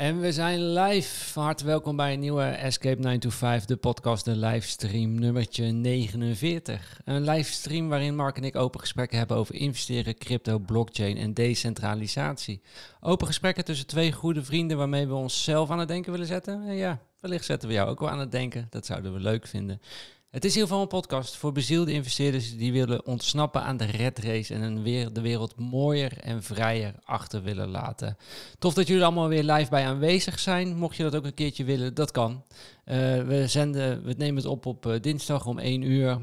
En we zijn live. Van harte welkom bij een nieuwe Escape 925, de podcast, de livestream nummertje 49. Een livestream waarin Mark en ik open gesprekken hebben over investeren, crypto, blockchain en decentralisatie. Open gesprekken tussen twee goede vrienden waarmee we onszelf aan het denken willen zetten. En ja, wellicht zetten we jou ook wel aan het denken. Dat zouden we leuk vinden. Het is in ieder geval een podcast voor bezielde investeerders die willen ontsnappen aan de red race en een weer de wereld mooier en vrijer achter willen laten. Tof dat jullie allemaal weer live bij aanwezig zijn. Mocht je dat ook een keertje willen, dat kan. Eh, we, zenden, we nemen het op op eh, dinsdag om 1 uur.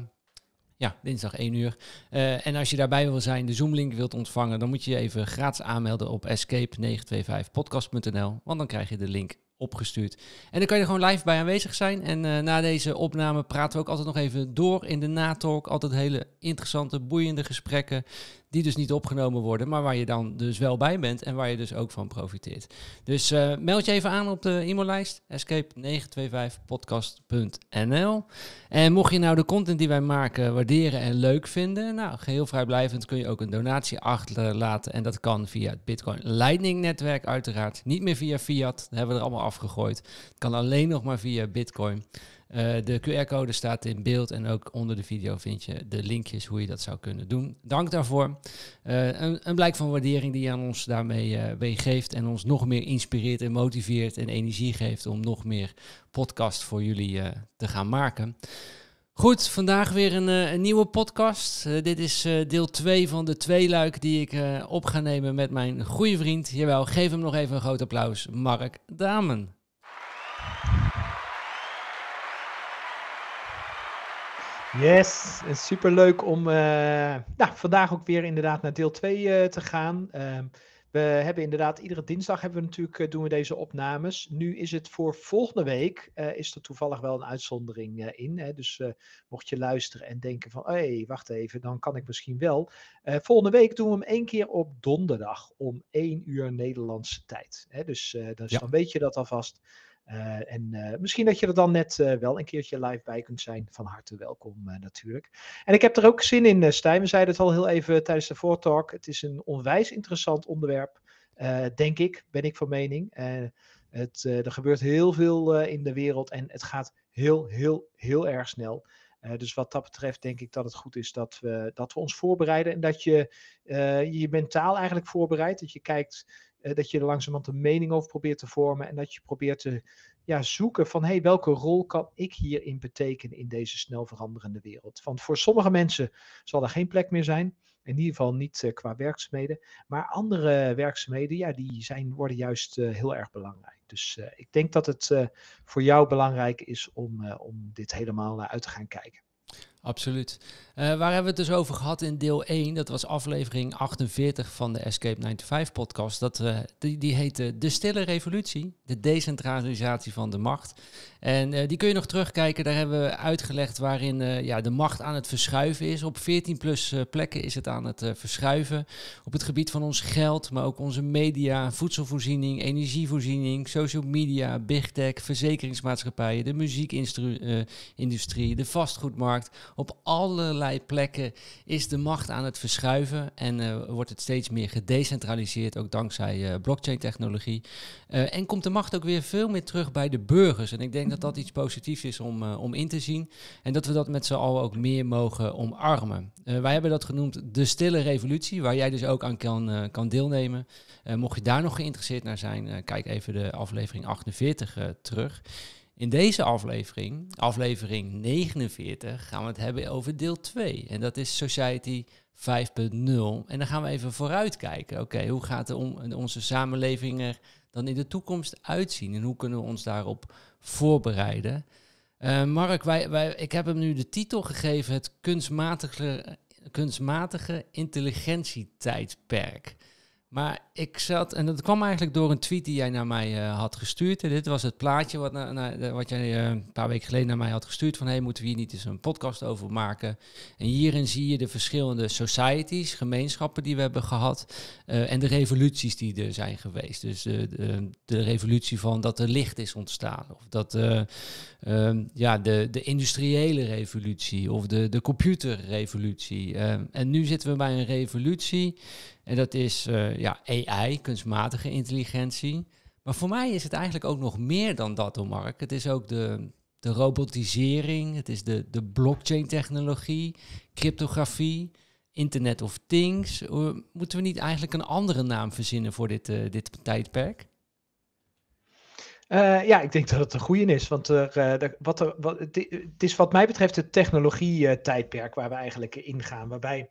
Ja, dinsdag 1 uur. Eh, en als je daarbij wil zijn, de Zoom-link wilt ontvangen, dan moet je je even gratis aanmelden op escape925podcast.nl, want dan krijg je de link opgestuurd. En dan kan je gewoon live bij aanwezig zijn. En eh, na deze opname praten we ook altijd nog even door in de natalk. Altijd hele interessante, boeiende gesprekken die dus niet opgenomen worden, maar waar je dan dus wel bij bent en waar je dus ook van profiteert. Dus eh, meld je even aan op de e-maillijst escape925podcast.nl. En mocht je nou de content die wij maken waarderen en leuk vinden, nou, geheel vrijblijvend kun je ook een donatie achterlaten en dat kan via het Bitcoin Lightning netwerk uiteraard, niet meer via fiat, dat hebben we er allemaal afgegooid. Het kan alleen nog maar via Bitcoin. Eh, de QR-code staat in beeld en ook onder de video vind je de linkjes hoe je dat zou kunnen doen. Dank daarvoor. Eh, een, een, blijk van waardering die je aan ons daarmee uh, eh, geeft en ons nog meer inspireert en motiveert en energie geeft om nog meer podcast voor jullie te gaan maken. Goed, vandaag weer een, nieuwe podcast. dit is deel 2 van de tweeluik die ik uh, op ga nemen met mijn goede vriend. Jawel, geef hem nog even een groot applaus, Mark Damen. Yes, super leuk om eh, nou, vandaag ook weer inderdaad naar deel 2 eh, te gaan. Ehm, we hebben inderdaad iedere dinsdag hebben we natuurlijk, eh, doen we deze opnames. Nu is het voor volgende week, is er toevallig wel een uitzondering in. Hè? Dus mocht je luisteren en denken van, hé, wacht even, dan kan ik misschien wel. volgende week doen we hem één keer op donderdag om 1 uur Nederlandse tijd. Hè? Dus, dus dan weet je dat alvast. Eh, en eh, misschien dat je er dan net eh, wel een keertje live bij kunt zijn. Van harte welkom natuurlijk. En ik heb er ook zin in, Stijn. We zeiden het al heel even tijdens de voortalk. Het is een onwijs interessant onderwerp, denk ik, ben ik van mening. het, er gebeurt heel veel in de wereld en het gaat heel, heel, heel erg snel. dus wat dat betreft denk ik dat het goed is dat we, dat we ons voorbereiden en dat je je mentaal eigenlijk voorbereidt. Dat je kijkt eh, dat je er langzamerhand een mening over probeert te vormen en dat je probeert te ja, zoeken van hey, welke rol kan ik hierin betekenen in deze snel veranderende wereld. Want voor sommige mensen zal er geen plek meer zijn, in ieder geval niet eh, qua werkzaamheden, maar andere werkzaamheden ja, die zijn, worden juist eh, heel erg belangrijk. Dus ik denk dat het voor jou belangrijk is om, om dit helemaal uit te gaan kijken absoluut. Eh, waar hebben we het dus over gehad in deel 1? Dat was aflevering 48 van de Escape 95 podcast. Dat, uh, die, die heette De Stille Revolutie, de decentralisatie van de macht. En eh, die kun je nog terugkijken. Daar hebben we uitgelegd waarin ja, de macht aan het verschuiven is. Op 14 plus plekken is het aan het verschuiven. Op het gebied van ons geld, maar ook onze media, voedselvoorziening, energievoorziening, social media, big tech, verzekeringsmaatschappijen, de muziekindustrie, de vastgoedmarkt. Op allerlei plekken is de macht aan het verschuiven en eh, wordt het steeds meer gedecentraliseerd, ook dankzij uh, eh, blockchain-technologie. Eh, en komt de macht ook weer veel meer terug bij de burgers. En ik denk dat dat iets positiefs is om, om in te zien en dat we dat met z'n allen ook meer mogen omarmen. wij hebben dat genoemd de stille revolutie, waar jij dus ook aan kan, kan deelnemen. mocht je daar nog geïnteresseerd naar zijn, kijk even de aflevering 48 terug. In deze aflevering, aflevering 49, gaan we het hebben over deel 2. En dat is Society 5.0. En dan gaan we even vooruitkijken. Oké, hoe gaat onze samenleving er dan in de toekomst uitzien? En hoe kunnen we ons daarop voorbereiden? Eh, Mark, wij, ik heb hem nu de titel gegeven: Het kunstmatige, kunstmatige intelligentietijdperk. Maar ik zat, en dat kwam eigenlijk door een tweet die jij naar mij eh, had gestuurd. En dit was het plaatje wat, na, wat jij eh, een paar weken geleden naar mij had gestuurd. Van hey, moeten we hier niet eens een podcast over maken? En hierin zie je de verschillende societies, gemeenschappen die we hebben gehad. Eh, en de revoluties die er zijn geweest. Dus de, de, revolutie van dat er licht is ontstaan. Of dat ehm, ja, de, de industriële revolutie of de, de computerrevolutie. Ehm, en nu zitten we bij een revolutie en dat is eh, ja, AI, kunstmatige intelligentie. Maar voor mij is het eigenlijk ook nog meer dan dat, hoor Mark. Het is ook de, de robotisering, het is de, de blockchain-technologie, cryptografie, Internet of Things. Moeten we niet eigenlijk een andere naam verzinnen voor dit, eh, dit tijdperk? Eh, ja, ik denk dat het een goede is. Want er, wat er, wat, het is wat mij betreft het technologie-tijdperk waar we eigenlijk in gaan. Waarbij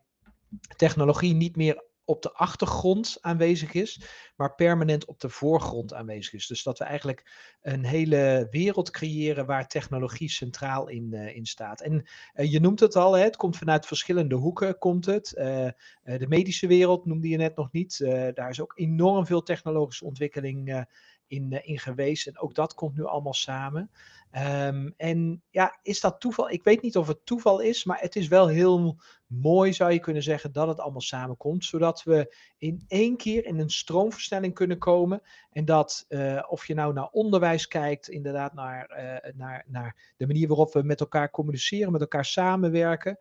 technologie niet meer op de achtergrond aanwezig is, maar permanent op de voorgrond aanwezig is. Dus dat we eigenlijk een hele wereld creëren waar technologie centraal in, eh, in staat. En eh, je noemt het al, hè, het komt vanuit verschillende hoeken, komt het. Eh, de medische wereld noemde je net nog niet. daar is ook enorm veel technologische ontwikkeling in, in geweest. En ook dat komt nu allemaal samen. Ehm, en ja, is dat toeval? Ik weet niet of het toeval is, maar het is wel heel mooi, zou je kunnen zeggen, dat het allemaal samenkomt. Zodat we in één keer in een stroomversnelling kunnen komen. En dat, eh, of je nou naar onderwijs kijkt, inderdaad naar, eh, naar, naar de manier waarop we met elkaar communiceren, met elkaar samenwerken.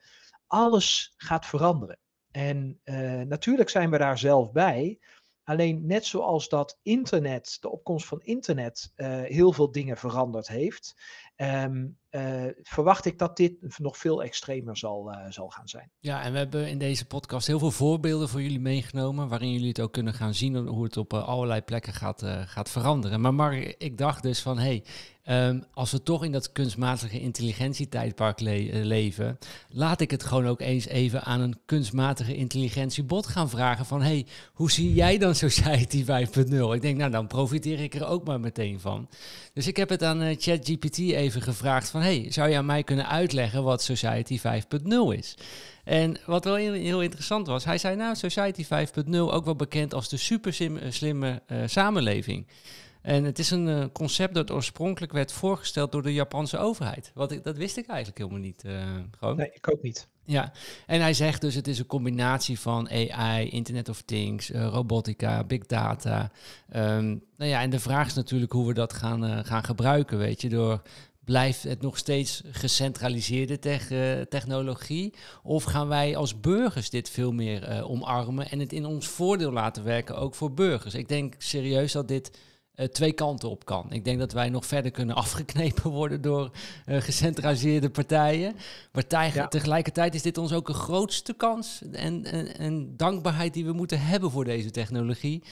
Alles gaat veranderen. En eh, natuurlijk zijn we daar zelf bij, Alleen net zoals dat internet, de opkomst van internet, eh, heel veel dingen veranderd heeft, ehm, eh, verwacht ik dat dit nog veel extremer zal, eh, zal gaan zijn. Ja, en we hebben in deze podcast heel veel voorbeelden voor jullie meegenomen, waarin jullie het ook kunnen gaan zien hoe het op eh, allerlei plekken gaat, gaat veranderen. Maar Mark, ik dacht dus van, hé, hey, ehm, als we toch in dat kunstmatige intelligentietijdpark leven, laat ik het gewoon ook eens even aan een kunstmatige intelligentiebot gaan vragen van, hé, hey, hoe zie jij dan Society 5.0? Ik denk, nou, dan profiteer ik er ook maar meteen van. Dus ik heb het aan ChatGPT even gevraagd hey, zou je aan mij kunnen uitleggen wat Society 5.0 is? En wat wel heel interessant was, hij zei nou, Society 5.0 ook wel bekend als de super eh, slimme eh, samenleving. En het is een eh, concept dat oorspronkelijk werd voorgesteld door de Japanse overheid. Wat ik, dat wist ik eigenlijk helemaal niet. gewoon. Nee, ik ook niet. Ja, en hij zegt dus het is een combinatie van AI, Internet of Things, robotica, big data. Um, nou ja, en de vraag is natuurlijk hoe we dat gaan, gaan gebruiken, weet je, door Blijft het nog steeds gecentraliseerde eh, technologie? Of gaan wij als burgers dit veel meer eh, omarmen en het in ons voordeel laten werken, ook voor burgers? Ik denk serieus dat dit eh, twee kanten op kan. Ik denk dat wij nog verder kunnen afgeknepen worden door gecentraliseerde partijen. Maar tegelijkertijd is dit ons ook een grootste kans en, en, en, dankbaarheid die we moeten hebben voor deze technologie,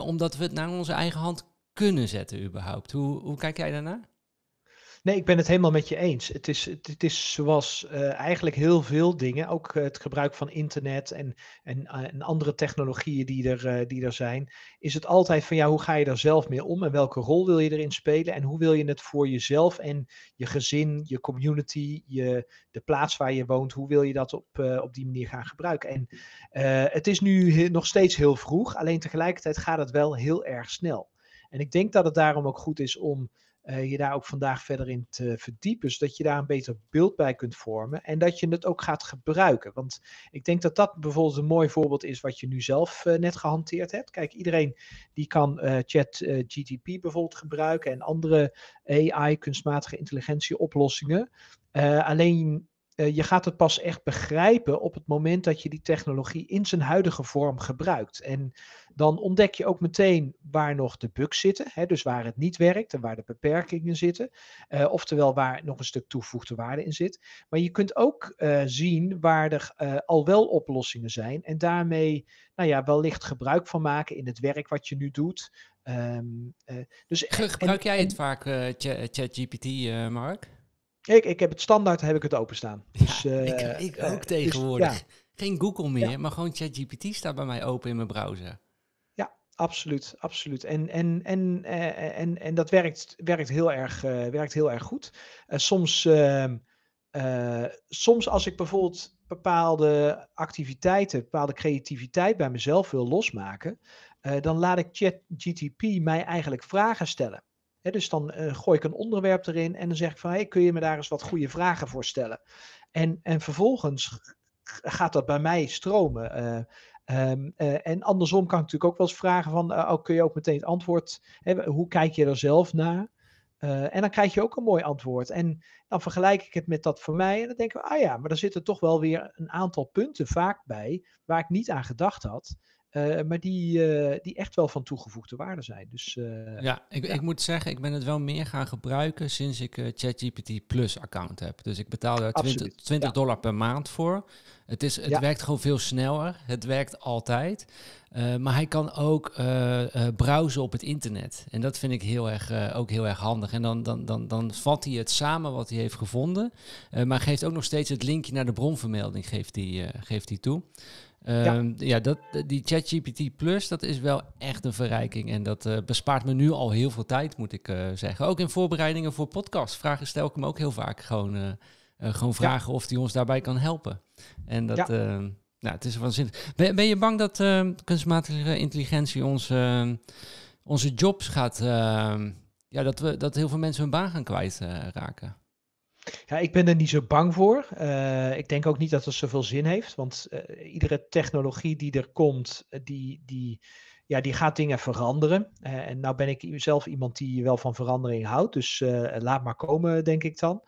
omdat we het naar onze eigen hand kunnen zetten überhaupt. Hoe, hoe kijk jij daarnaar? Nee, ik ben het helemaal met je eens. Het is, het, is zoals eh, eigenlijk heel veel dingen, ook eh, het gebruik van internet en, en, eh, en andere technologieën die er, die er zijn, is het altijd van ja, hoe ga je daar zelf mee om en welke rol wil je erin spelen en hoe wil je het voor jezelf en je gezin, je community, je, de plaats waar je woont, hoe wil je dat op, op die manier gaan gebruiken? En het is nu nog steeds heel vroeg, alleen tegelijkertijd gaat het wel heel erg snel. En ik denk dat het daarom ook goed is om eh, je daar ook vandaag verder in te verdiepen, zodat je daar een beter beeld bij kunt vormen en dat je het ook gaat gebruiken. Want ik denk dat dat bijvoorbeeld een mooi voorbeeld is wat je nu zelf eh, net gehanteerd hebt. Kijk, iedereen die kan uh, chat GTP bijvoorbeeld gebruiken en andere AI, kunstmatige intelligentie oplossingen. alleen eh, je gaat het pas echt begrijpen op het moment dat je die technologie in zijn huidige vorm gebruikt. En dan ontdek je ook meteen waar nog de bugs zitten, hè, dus waar het niet werkt en waar de beperkingen zitten, eh, oftewel waar nog een stuk toegevoegde waarde in zit. Maar je kunt ook eh, zien waar er al wel oplossingen zijn en daarmee nou ja, wellicht gebruik van maken in het werk wat je nu doet. Ehm, dus, Gebruik jij het vaak, ChatGPT, Mark? Ik, ik heb het standaard heb ik het openstaan. Dus, ja, eh, ik, ik eh, ook dus, tegenwoordig. Geen Google meer, maar gewoon ChatGPT staat bij mij open in mijn browser. Ja, absoluut. absoluut. En, en, en, en, eh, en, en dat werkt, werkt, heel erg, werkt heel erg goed. soms, ehm, soms als ik bijvoorbeeld bepaalde activiteiten, bepaalde creativiteit bij mezelf wil losmaken, dan laat ik ChatGPT mij eigenlijk vragen stellen dus dan eh, gooi ik een onderwerp erin en dan zeg ik van, hey, kun je me daar eens wat goede vragen voor stellen? En, en vervolgens gaat dat bij mij stromen. Eh, ehm, eh, en andersom kan ik natuurlijk ook wel eens vragen van, oh, kun je ook meteen het antwoord, hè, hoe kijk je er zelf naar? en dan krijg je ook een mooi antwoord. En dan vergelijk ik het met dat voor mij. En dan denken we, ah ja, maar er zitten toch wel weer een aantal punten vaak bij waar ik niet aan gedacht had. Eh, maar die, eh, die echt wel van toegevoegde waarde zijn. Dus, eh, ja, ik, ik, moet zeggen, ik ben het wel meer gaan gebruiken sinds ik ChatGPT Plus account heb. Dus ik betaal daar 20, 20 dollar per maand voor. Het, is, het werkt gewoon veel sneller. Het werkt altijd. maar hij kan ook browsen op het internet. En dat vind ik heel erg, ook heel erg handig. En dan, dan, dan, dan vat hij het samen wat hij heeft gevonden. maar geeft ook nog steeds het linkje naar de bronvermelding geeft hij, geeft hij toe ja. Ehm, ja, dat, die ChatGPT Plus, dat is wel echt een verrijking. En dat eh, bespaart me nu al heel veel tijd, moet ik eh, zeggen. Ook in voorbereidingen voor podcast. Vragen stel ik hem ook heel vaak gewoon, eh, gewoon vragen of die ons daarbij kan helpen. En dat, ja. Ehm, nou, het is waanzinnig. Ben, ben je bang dat ehm, kunstmatige intelligentie onze, onze jobs gaat. ja, dat, we, dat heel veel mensen hun baan gaan kwijtraken? raken? Ja, ik ben er niet zo bang voor. Eh, ik denk ook niet dat het zoveel zin heeft, want eh, iedere technologie die er komt, eh, die, die, ja, die gaat dingen veranderen. en nou ben ik zelf iemand die wel van verandering houdt, dus laat maar komen, denk ik dan.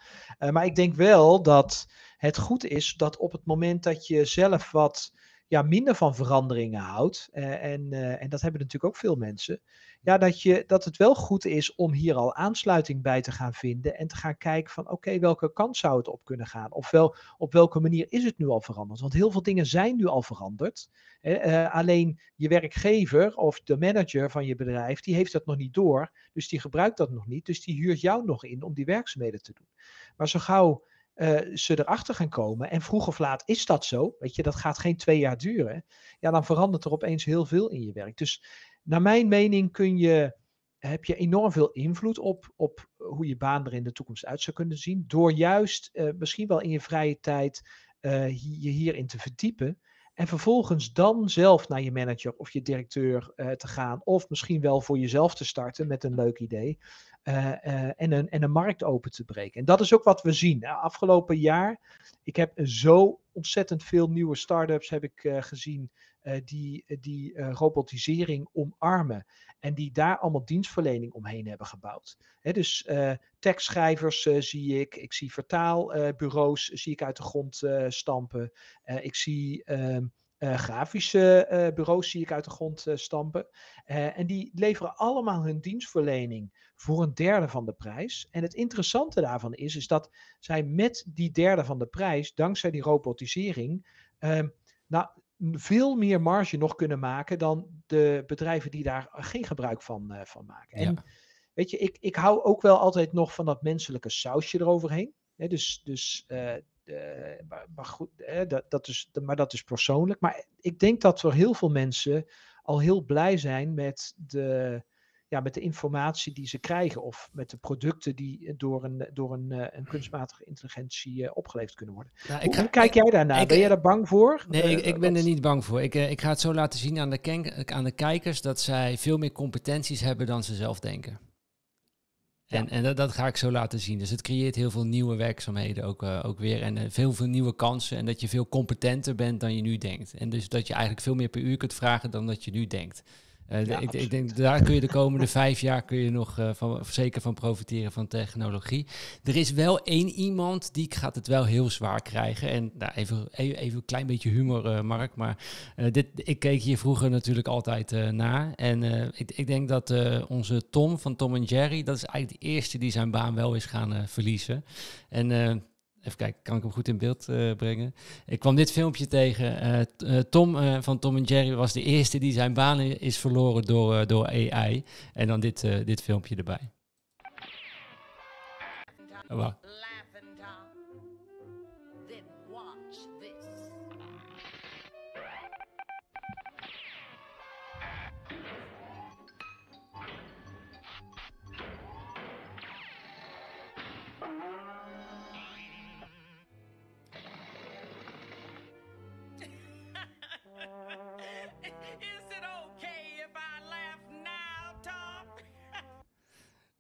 maar ik denk wel dat het goed is dat op het moment dat je zelf wat ja, minder van veranderingen houdt, en, en dat hebben natuurlijk ook veel mensen, ja, dat, je, dat het wel goed is om hier al aansluiting bij te gaan vinden en te gaan kijken van oké, welke kant zou het op kunnen gaan? Ofwel, op welke manier is het nu al veranderd? Want heel veel dingen zijn nu al veranderd. Eh, alleen je werkgever of de manager van je bedrijf, die heeft dat nog niet door, dus die gebruikt dat nog niet, dus die huurt jou nog in om die werkzaamheden te doen. Maar zo gauw uh, ze erachter gaan komen. En vroeg of laat is dat zo. Weet je, dat gaat geen twee jaar duren. Ja, dan verandert er opeens heel veel in je werk. Dus naar mijn mening kun je, heb je enorm veel invloed op, op hoe je baan er in de toekomst uit zou kunnen zien. Door juist eh, misschien wel in je vrije tijd eh, je hierin te verdiepen. En vervolgens dan zelf naar je manager of je directeur eh, te gaan. Of misschien wel voor jezelf te starten met een leuk idee. en, een, en een markt open te breken. En dat is ook wat we zien. Nou, afgelopen jaar, ik heb zo ontzettend veel nieuwe start-ups heb ik, gezien eh, die, eh, die eh, robotisering omarmen en die daar allemaal dienstverlening omheen hebben gebouwd. dus tekstschrijvers zie ik, ik zie vertaalbureaus zie ik uit de grond stampen, ik zie... Ehm, grafische bureaus zie ik uit de grond stampen. en die leveren allemaal hun dienstverlening voor een derde van de prijs. En het interessante daarvan is, is dat zij met die derde van de prijs, dankzij die robotisering, ehm, nou, veel meer marge nog kunnen maken dan de bedrijven die daar geen gebruik van, eh, van maken. En weet je, ik, ik hou ook wel altijd nog van dat menselijke sausje eroverheen. dus, dus eh, maar, goed, dat, dat is, maar dat is persoonlijk. Maar ik denk dat er heel veel mensen al heel blij zijn met de ja, met de informatie die ze krijgen of met de producten die door een, door een, eh, een kunstmatige intelligentie eh, opgeleverd kunnen worden. Nou, Hoe kijk jij daarnaar? ben jij daar bang voor? Nee, ik, eh, ben er niet bang voor. Ik, ik ga het zo laten zien aan de, aan de kijkers dat zij veel meer competenties hebben dan ze zelf denken. En, en dat, dat, ga ik zo laten zien. Dus het creëert heel veel nieuwe werkzaamheden ook, ook weer. En veel, veel nieuwe kansen. En dat je veel competenter bent dan je nu denkt. En dus dat je eigenlijk veel meer per uur kunt vragen dan dat je nu denkt. Eh, ik, ik, denk, daar kun je de komende vijf jaar kun je nog eh, van, zeker van profiteren van technologie. Er is wel één iemand die gaat het wel heel zwaar krijgen. En nou, even, even een klein beetje humor, eh, Mark. Maar dit, ik keek hier vroeger natuurlijk altijd naar. En ik, ik, denk dat onze Tom van Tom en Jerry, dat is eigenlijk de eerste die zijn baan wel is gaan verliezen. En Even kijken, kan ik hem goed in beeld eh, brengen? Ik kwam dit filmpje tegen. Eh, eh, Tom van Tom en Jerry was de eerste die zijn baan is verloren door, door AI. En dan dit, dit filmpje erbij. Oh,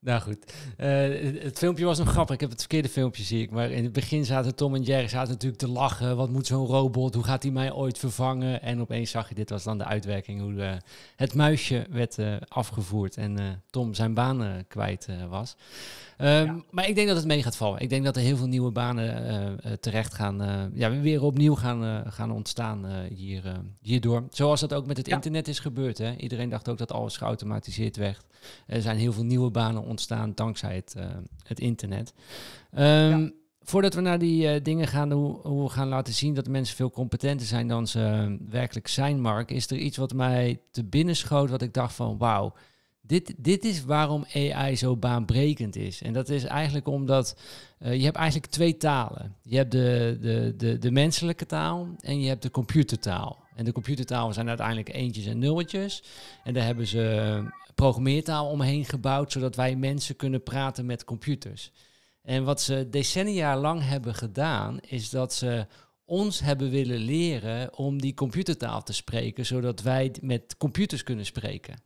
Nou goed, eh, het filmpje was nog grappig. Ik heb het verkeerde filmpje, zie ik. Maar in het begin zaten Tom en Jerry zaten natuurlijk te lachen. Wat moet zo'n robot? Hoe gaat hij mij ooit vervangen? En opeens zag je, dit was dan de uitwerking, hoe eh, het muisje werd eh, afgevoerd. En Tom zijn banen kwijt was. Ehm, maar ik denk dat het mee gaat vallen. Ik denk dat er heel veel nieuwe banen terecht gaan. ja, weer opnieuw gaan, gaan ontstaan hier, hierdoor. Zoals dat ook met het internet is gebeurd. Hè? Iedereen dacht ook dat alles geautomatiseerd werd. Er zijn heel veel nieuwe banen ontstaan dankzij het, eh, het internet. Ehm, voordat we naar die eh, dingen gaan, hoe, hoe, we gaan laten zien dat mensen veel competenter zijn dan ze ehm, werkelijk zijn, Mark, is er iets wat mij te binnen schoot, wat ik dacht van wauw, dit, dit is waarom AI zo baanbrekend is. En dat is eigenlijk omdat eh, je hebt eigenlijk twee talen. Je hebt de, de, de, de menselijke taal en je hebt de computertaal. En de computertaal zijn uiteindelijk eentjes en nulletjes. En daar hebben ze programmeertaal omheen gebouwd, zodat wij mensen kunnen praten met computers. En wat ze decennia lang hebben gedaan, is dat ze ons hebben willen leren om die computertaal te spreken, zodat wij met computers kunnen spreken.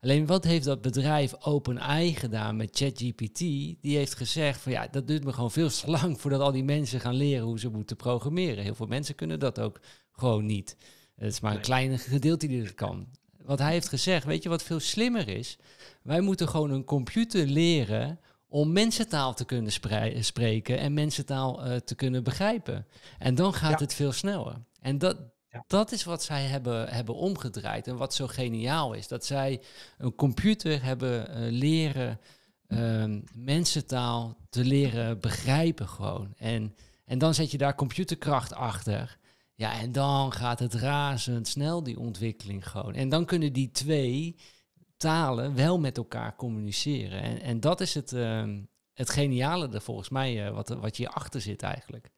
Alleen wat heeft dat bedrijf OpenAI gedaan met ChatGPT? Die heeft gezegd van ja, dat duurt me gewoon veel te lang voordat al die mensen gaan leren hoe ze moeten programmeren. Heel veel mensen kunnen dat ook gewoon niet. Het is maar een klein gedeelte die dat kan. Wat hij heeft gezegd, weet je wat veel slimmer is? Wij moeten gewoon een computer leren om mensentaal te kunnen spreken en mensentaal eh, te kunnen begrijpen. En dan gaat het veel sneller. En dat, dat is wat zij hebben, hebben omgedraaid en wat zo geniaal is. Dat zij een computer hebben eh, leren uh, mensentaal te leren begrijpen gewoon. En, en dan zet je daar computerkracht achter. Ja, en dan gaat het razendsnel, die ontwikkeling gewoon. En dan kunnen die twee talen wel met elkaar communiceren. En, en dat is het, ehm, het geniale er volgens mij, uh, wat, wat hierachter zit eigenlijk.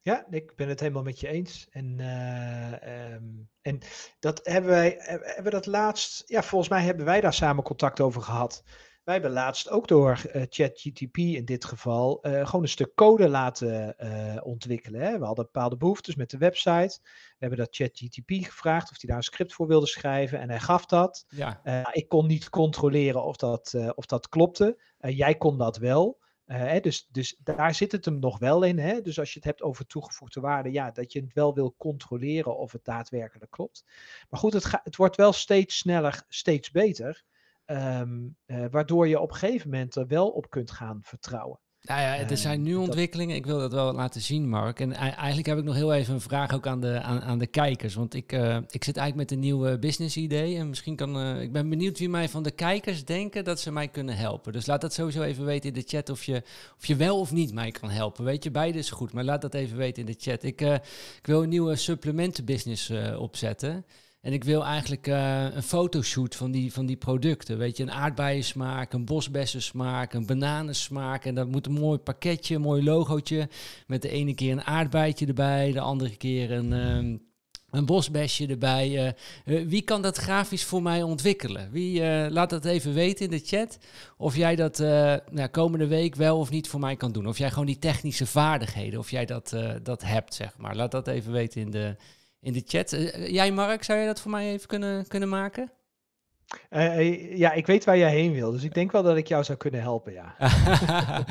Ja, ik ben het helemaal met je eens. En, eh, ehm, en dat hebben wij eh, hebben dat laatst. Ja, volgens mij hebben wij daar samen contact over gehad. Wij hebben laatst ook door uh, ChatGTP in dit geval eh, gewoon een stuk code laten eh, ontwikkelen. Hè. We hadden bepaalde behoeftes met de website. We hebben dat ChatGTP gevraagd of hij daar een script voor wilde schrijven en hij gaf dat. Ja. ik kon niet controleren of dat, of dat klopte. jij kon dat wel. Hè, dus, dus daar zit het hem nog wel in. Hè. Dus als je het hebt over toegevoegde waarde, ja, dat je het wel wil controleren of het daadwerkelijk klopt. Maar goed, het, ga, het wordt wel steeds sneller, steeds beter. Ehm, eh, waardoor je op een gegeven moment er wel op kunt gaan vertrouwen. Nou ja, er zijn ehm, nu ontwikkelingen. Ik wil dat wel laten zien, Mark. En eigenlijk heb ik nog heel even een vraag ook aan de, aan, aan de kijkers. Want ik, eh, ik zit eigenlijk met een nieuw eh, business idee. En misschien kan. ik ben benieuwd wie mij van de kijkers denken dat ze mij kunnen helpen. Dus laat dat sowieso even weten in de chat of je, of je wel of niet mij kan helpen. Weet je, beide is goed. Maar laat dat even weten in de chat. Ik, ik wil een nieuwe supplementenbusiness opzetten. En ik wil eigenlijk eh, een fotoshoot van die, van die producten. Weet je, een smaak, een bosbessensmaak, een bananensmaak. En dat moet een mooi pakketje, een mooi logootje. Met de ene keer een aardbeitje erbij, de andere keer een... Um, een bosbesje erbij. Eh, eh, wie kan dat grafisch voor mij ontwikkelen? Wie, laat dat even weten in de chat. Of jij dat nou, komende week wel of niet voor mij kan doen. Of jij gewoon die technische vaardigheden, of jij dat, dat hebt, zeg maar. Laat dat even weten in de, in de chat. Eh, eh, jij, Mark, zou je dat voor mij even kunnen, kunnen maken? Eh, eh, ja, ik weet waar jij heen wil, dus ik denk wel dat ik jou zou kunnen helpen, ja.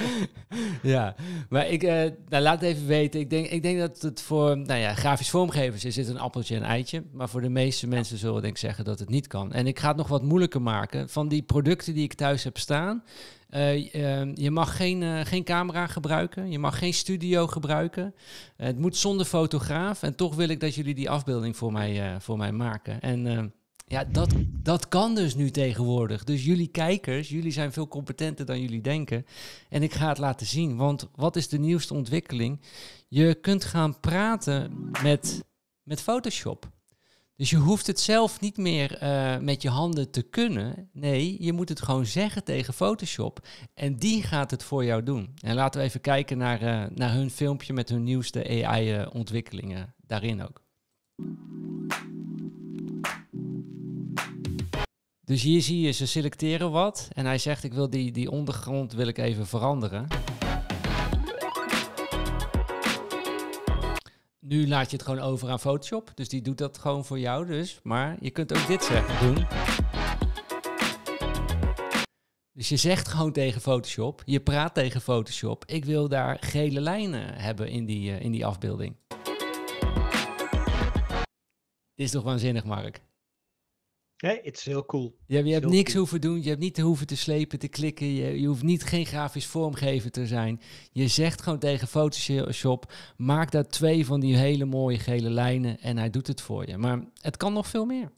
ja, maar ik, eh, nou, laat het even weten. Ik denk, ik denk dat het voor nou ja, grafisch vormgevers is het een appeltje en eitje. Maar voor de meeste mensen zullen denk ik zeggen dat het niet kan. En ik ga het nog wat moeilijker maken. Van die producten die ik thuis heb staan, ehm, je mag geen, geen camera gebruiken, je mag geen studio gebruiken. het moet zonder fotograaf en toch wil ik dat jullie die afbeelding voor mij, voor mij maken. En ehm, ja, dat, dat kan dus nu tegenwoordig. Dus jullie kijkers, jullie zijn veel competenter dan jullie denken. En ik ga het laten zien, want wat is de nieuwste ontwikkeling? Je kunt gaan praten met, met Photoshop. Dus je hoeft het zelf niet meer eh, met je handen te kunnen. Nee, je moet het gewoon zeggen tegen Photoshop. En die gaat het voor jou doen. En laten we even kijken naar, eh, naar hun filmpje met hun nieuwste AI-ontwikkelingen eh, daarin ook. Dus hier zie je, ze selecteren wat. En hij zegt, ik wil die, die ondergrond wil ik even veranderen. Nu laat je het gewoon over aan Photoshop. Dus die doet dat gewoon voor jou dus. Maar je kunt ook dit zeggen, doen. Dus je zegt gewoon tegen Photoshop, je praat tegen Photoshop. Ik wil daar gele lijnen hebben in die, eh, in die afbeelding. Dit is toch waanzinnig, Mark? Nee, het is heel cool. je hebt niks hoeven doen. Je hebt niet te hoeven te slepen, te klikken. Je, je hoeft niet geen grafisch vormgever te zijn. Je zegt gewoon tegen Photoshop: maak daar twee van die hele mooie gele lijnen en hij doet het voor je. Maar het kan nog veel meer.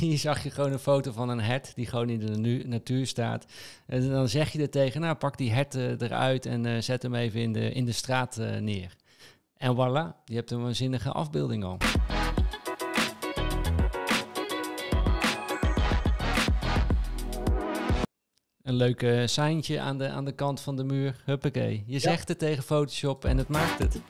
hier zag je gewoon een foto van een hert die gewoon in de natuur staat. En dan zeg je er tegen, nou pak die hert eh, eruit en eh, zet hem even in de, in de straat eh, neer. En voilà, je hebt een waanzinnige afbeelding al. Een leuk seintje aan de, aan de kant van de muur. Huppakee. Je zegt het tegen Photoshop en het maakt het.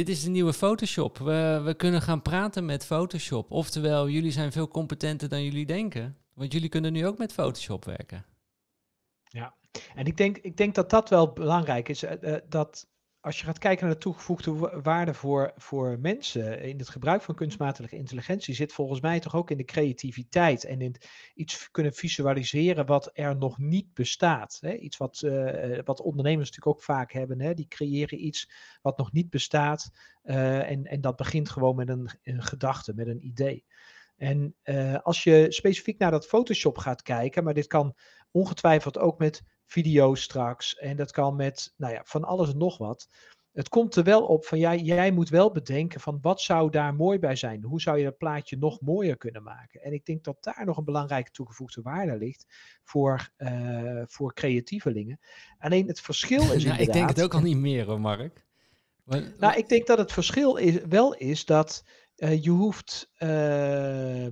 Dit is de nieuwe Photoshop. We, we kunnen gaan praten met Photoshop. Oftewel, jullie zijn veel competenter dan jullie denken. Want jullie kunnen nu ook met Photoshop werken. Ja, en ik denk, ik denk dat dat wel belangrijk is. Eh, eh, dat als je gaat kijken naar de toegevoegde waarde voor, voor mensen in het gebruik van kunstmatige intelligentie, zit volgens mij toch ook in de creativiteit en in iets kunnen visualiseren wat er nog niet bestaat. Hè? Iets wat, eh, eh, wat ondernemers natuurlijk ook vaak hebben. Hè? Die creëren iets wat nog niet bestaat eh, en, en dat begint gewoon met een, gedachte, met een idee. En als je specifiek naar dat Photoshop gaat kijken, maar dit kan ongetwijfeld ook met video's straks. En dat kan met, nou ja, van alles en nog wat. Het komt er wel op van, jij jij moet wel bedenken van wat zou daar mooi bij zijn? Hoe zou je dat plaatje nog mooier kunnen maken? En ik denk dat daar nog een belangrijke toegevoegde waarde ligt voor, uh, voor creatievelingen. Alleen het verschil is nou, Ik denk het ook al niet meer hoor, Mark. Maar, nou, ik denk dat het verschil is, wel is dat eh, je hoeft... Eh,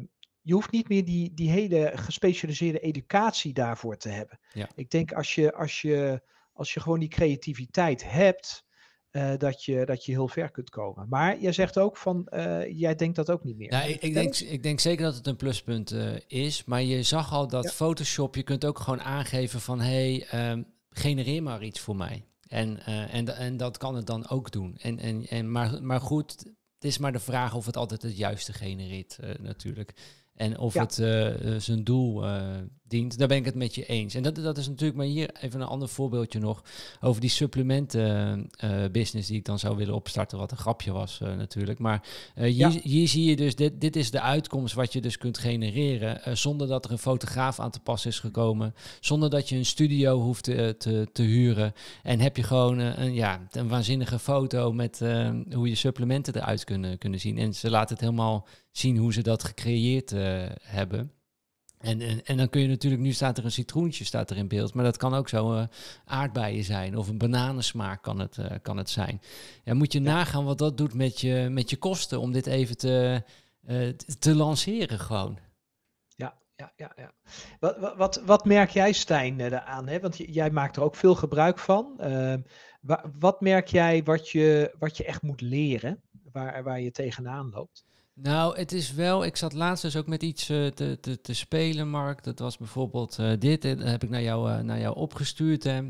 je hoeft niet meer die, die hele gespecialiseerde educatie daarvoor te hebben. Ik denk als je, als, je, als je gewoon die creativiteit hebt, eh, dat, je, dat je heel ver kunt komen. Maar jij zegt ook van, eh, jij denkt dat ook niet meer. Nou, ik, ik, denk, ik denk zeker dat het een pluspunt eh, is, maar je zag al dat Photoshop, je kunt ook gewoon aangeven van, hé, hey, ehm, genereer maar iets voor mij. En, en, en dat kan het dan ook doen. En, en, en, maar, maar goed, het is maar de vraag of het altijd het juiste genereert natuurlijk. En of het eh, eh, zijn doel eh, dient. Daar ben ik het met je eens. En dat, dat is natuurlijk, maar hier even een ander voorbeeldje nog over die supplementen eh, eh, business die ik dan zou willen opstarten, wat een grapje was eh, natuurlijk. Maar hier, ja. hier, zie je dus, dit, dit is de uitkomst wat je dus kunt genereren zonder dat er een fotograaf aan te pas is gekomen, zonder dat je een studio hoeft te, te, te huren. En heb je gewoon een, ja, een waanzinnige foto met hoe je supplementen eruit kunnen, kunnen zien. En ze laten het helemaal zien hoe ze dat gecreëerd hebben. En, en, dan kun je natuurlijk, nu staat er een citroentje staat er in beeld, maar dat kan ook zo uh, aardbeien zijn of een bananensmaak kan het, eh, kan het zijn. En moet je nagaan wat dat doet met je, met je kosten om dit even te, eh, te lanceren gewoon. Ja, ja, ja. ja. Wat, wat, wat merk jij Stijn eraan? Hè? Want jij maakt er ook veel gebruik van. Ehm, wat merk jij wat je, wat je echt moet leren, waar, waar je tegenaan loopt? Nou, het is wel. Ik zat laatst dus ook met iets eh, te, te, te, spelen, Mark. Dat was bijvoorbeeld eh, dit. En dat heb ik naar jou, eh, naar jou opgestuurd. Hè.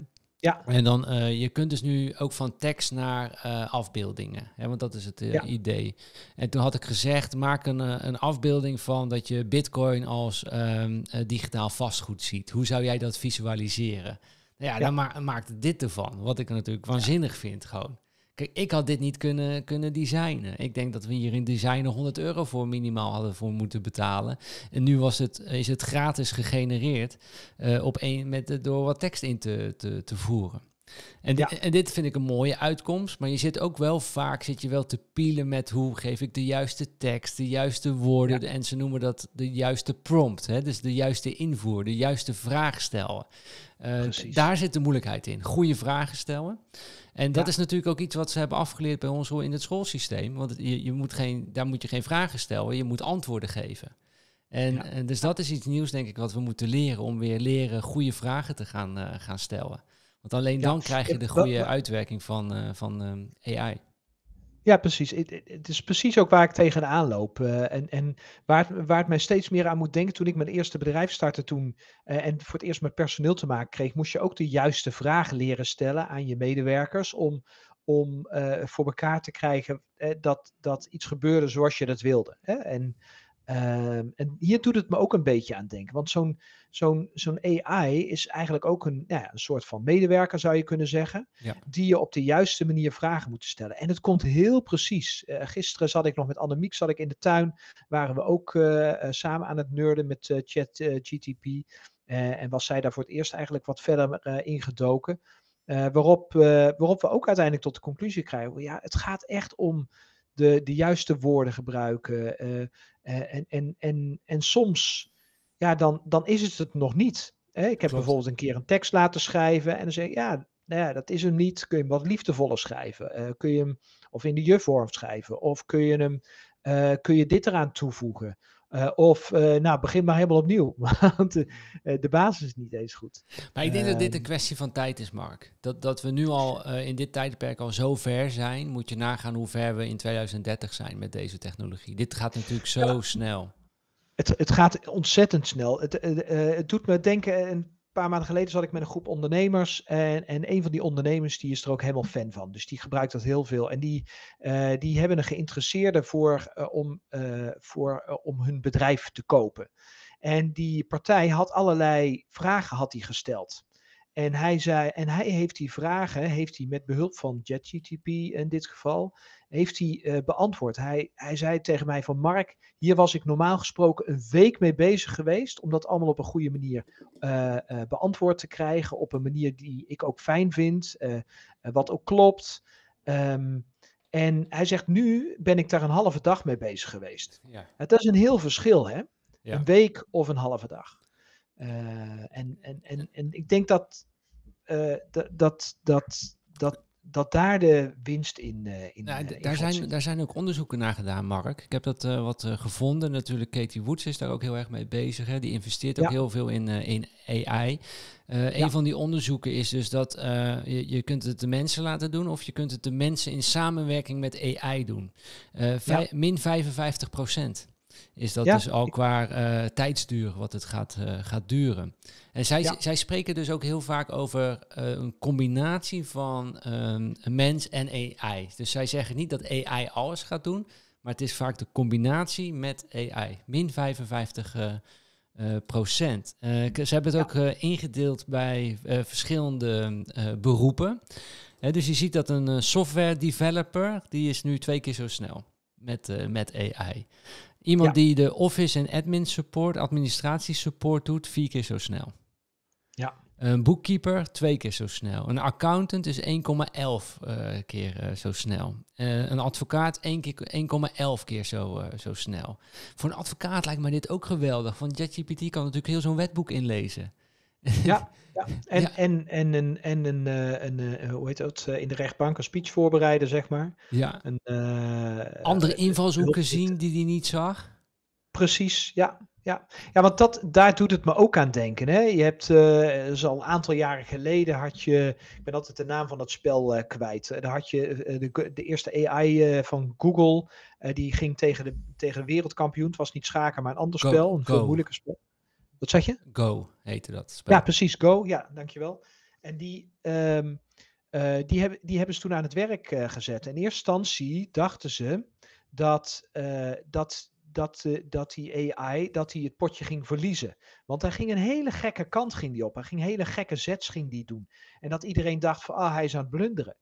Ja. En dan, je kunt dus nu ook van tekst naar afbeeldingen. Hè, want dat is het idee. En toen had ik gezegd, maak een, een afbeelding van dat je bitcoin als ehm, digitaal vastgoed ziet. Hoe zou jij dat visualiseren? Nou ja, dan ma dit ervan. Wat ik natuurlijk waanzinnig vind gewoon. Kijk, ik had dit niet kunnen, kunnen designen. Ik denk dat we hier in designen 100 euro voor minimaal hadden voor moeten betalen. En nu was het, is het gratis gegenereerd eh, op een, met, door wat tekst in te, te, te voeren. En, en, dit vind ik een mooie uitkomst, maar je zit ook wel vaak zit je wel te pielen met hoe geef ik de juiste tekst, de juiste woorden en ze noemen dat de juiste prompt, hè? dus de juiste invoer, de juiste vraag stellen. Eh, daar zit de moeilijkheid in. Goede vragen stellen. En dat is natuurlijk ook iets wat ze hebben afgeleerd bij ons in het schoolsysteem. Want je, je moet geen, daar moet je geen vragen stellen, je moet antwoorden geven. En, dus dat is iets nieuws, denk ik, wat we moeten leren om weer leren goede vragen te gaan, eh, gaan stellen. Want alleen dan krijg je de goede uitwerking van, eh, van eh, AI. Ja, precies. Het is precies ook waar ik tegenaan loop. Eh, en en waar, het, waar het mij steeds meer aan moet denken, toen ik mijn eerste bedrijf startte toen eh, en voor het eerst met personeel te maken kreeg, moest je ook de juiste vragen leren stellen aan je medewerkers om, om eh, voor elkaar te krijgen dat, dat iets gebeurde zoals je dat wilde. Hè? En Ehm, en hier doet het me ook een beetje aan denken. Want zo'n zo'n zo'n AI is eigenlijk ook een, nou ja, een soort van medewerker, zou je kunnen zeggen. Die je op de juiste manier vragen moet stellen. En het komt heel precies. Eh, gisteren zat ik nog met Annemiek zat ik in de tuin. Waren we ook eh, eh, samen aan het nerden met uh, Chat GTP. en was zij daar voor het eerst eigenlijk wat verder ingedoken. waarop, waarop we ook uiteindelijk tot de conclusie krijgen: ja, het gaat echt om. De, de, juiste woorden gebruiken. Eh, en, en, en, en soms, ja, dan, dan is het het nog niet. Hè? Ik heb bijvoorbeeld een keer een tekst laten schrijven en dan zeg ik, ja, nou ja, dat is hem niet. Kun je hem wat liefdevoller schrijven? Eh, kun je hem of in de jufvorm schrijven? Of kun je hem, eh, kun je dit eraan toevoegen? Eh, of eh, nou, begin maar helemaal opnieuw, want eh, de basis is niet eens goed. Maar ik denk dat dit een ehm. kwestie van tijd is, Mark. Dat, dat we nu al in dit tijdperk al zo ver zijn, moet je nagaan hoe ver we in 2030 zijn met deze technologie. Dit gaat natuurlijk zo snel. Het, het gaat ontzettend snel. Het, het doet me denken, paar maanden geleden zat ik met een groep ondernemers. En, en een van die ondernemers die is er ook helemaal fan van. Dus die gebruikt dat heel veel. En die, eh, die hebben een geïnteresseerde voor, eh, om, eh, voor, om hun bedrijf te kopen. En die partij had allerlei vragen had hij gesteld. En hij, zei, en hij heeft die vragen, heeft hij met behulp van ChatGTP in dit geval, heeft hij eh, beantwoord. Hij, hij zei tegen mij van Mark, hier was ik normaal gesproken een week mee bezig geweest om dat allemaal op een goede manier eh, eh, beantwoord te krijgen. Op een manier die ik ook fijn vind, wat ook klopt. Ehm, en hij zegt, nu ben ik daar een halve dag mee bezig geweest. Ja. Het is een heel verschil, hè? Een week of een halve dag. Eh, en, en, en, en ik denk dat, eh, dat, dat, dat, dat dat daar de winst in, uh, in, daar, zijn, daar zijn ook onderzoeken naar gedaan, Mark. Ik heb dat wat gevonden. Natuurlijk, Katie Woods is daar ook heel erg mee bezig. Hè. Die investeert ook heel veel in, in AI. Ja. Een van die onderzoeken is dus dat je, je kunt het de mensen laten doen... of je kunt het de mensen in samenwerking met AI doen. Min 55 procent. Is dat dus al qua eh, tijdsduur wat het gaat, eh, gaat duren. En zij, zij spreken dus ook heel vaak over eh, een combinatie van ehm, mens en AI. Dus zij zeggen niet dat AI alles gaat doen, maar het is vaak de combinatie met AI. Min 55 procent. ze hebben het ook ingedeeld bij verschillende beroepen. dus je ziet dat een software developer, die is nu twee keer zo snel met, met AI. Iemand die de office en admin support, administratie support doet, vier keer zo snel. Ja. Een boekkeeper, twee keer zo snel. Een accountant is 1,11 eh, eh, eh, keer zo snel. een advocaat 1,11 keer zo, zo snel. Voor een advocaat lijkt me dit ook geweldig. Want ChatGPT kan natuurlijk heel zo'n wetboek inlezen. Ja. En, en, en, en, en een, een, eh, eh, eh, hoe heet dat, in de rechtbank een speech voorbereiden, zeg maar. Ja. Andere invalshoeken zien die hij niet zag. Precies, ja. Ja, ja want dat, daar doet het me ook aan denken. Hè? Je hebt, uh, al een aantal jaren geleden had je, ik ben altijd de naam van dat spel kwijt. Daar had je de, eerste AI van Google, die ging tegen de, tegen wereldkampioen. Het was niet schaken, maar een ander spel, een veel moeilijker spel. Wat zeg je? Go heette dat. Ja, precies. Go, ja, dankjewel. En die, ehm, eh, die, hebben, die hebben ze toen aan het werk uh, gezet. In eerste instantie dachten ze dat, eh, dat, dat, dat die AI dat die het potje ging verliezen. Want hij ging een hele gekke kant ging die op. Hij ging hele gekke zets ging die doen. En dat iedereen dacht van, ah, hij is aan het blunderen.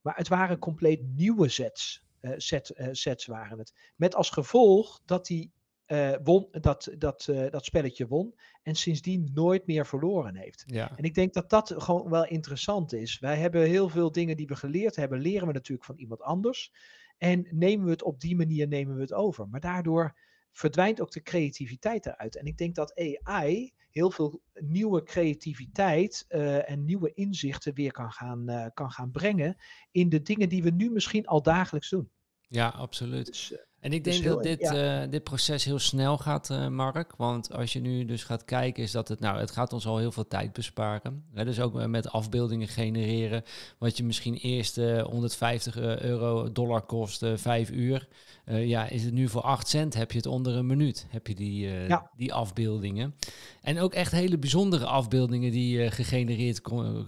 Maar het waren compleet nieuwe sets. Uh, set, sets waren het. Met als gevolg dat die eh, won, dat, dat, eh, dat spelletje won. En sindsdien nooit meer verloren heeft. Ja. En ik denk dat dat gewoon wel interessant is. Wij hebben heel veel dingen die we geleerd hebben, leren we natuurlijk van iemand anders. En nemen we het op die manier nemen we het over. Maar daardoor verdwijnt ook de creativiteit eruit. En ik denk dat AI heel veel nieuwe creativiteit eh, en nieuwe inzichten weer kan gaan, kan gaan brengen in de dingen die we nu misschien al dagelijks doen. Ja, absoluut. Dus, en ik dus denk dat dit, eh, dit proces heel snel gaat, eh, Mark. Want als je nu dus gaat kijken, is dat het, nou, het gaat ons al heel veel tijd besparen. Hè? Dus ook met afbeeldingen genereren. Wat je misschien eerst 150 eh, euro dollar kost, vijf uur. ja, is het nu voor 8 cent, heb je het onder een minuut, heb je die, die afbeeldingen. En ook echt hele bijzondere afbeeldingen die gegenereerd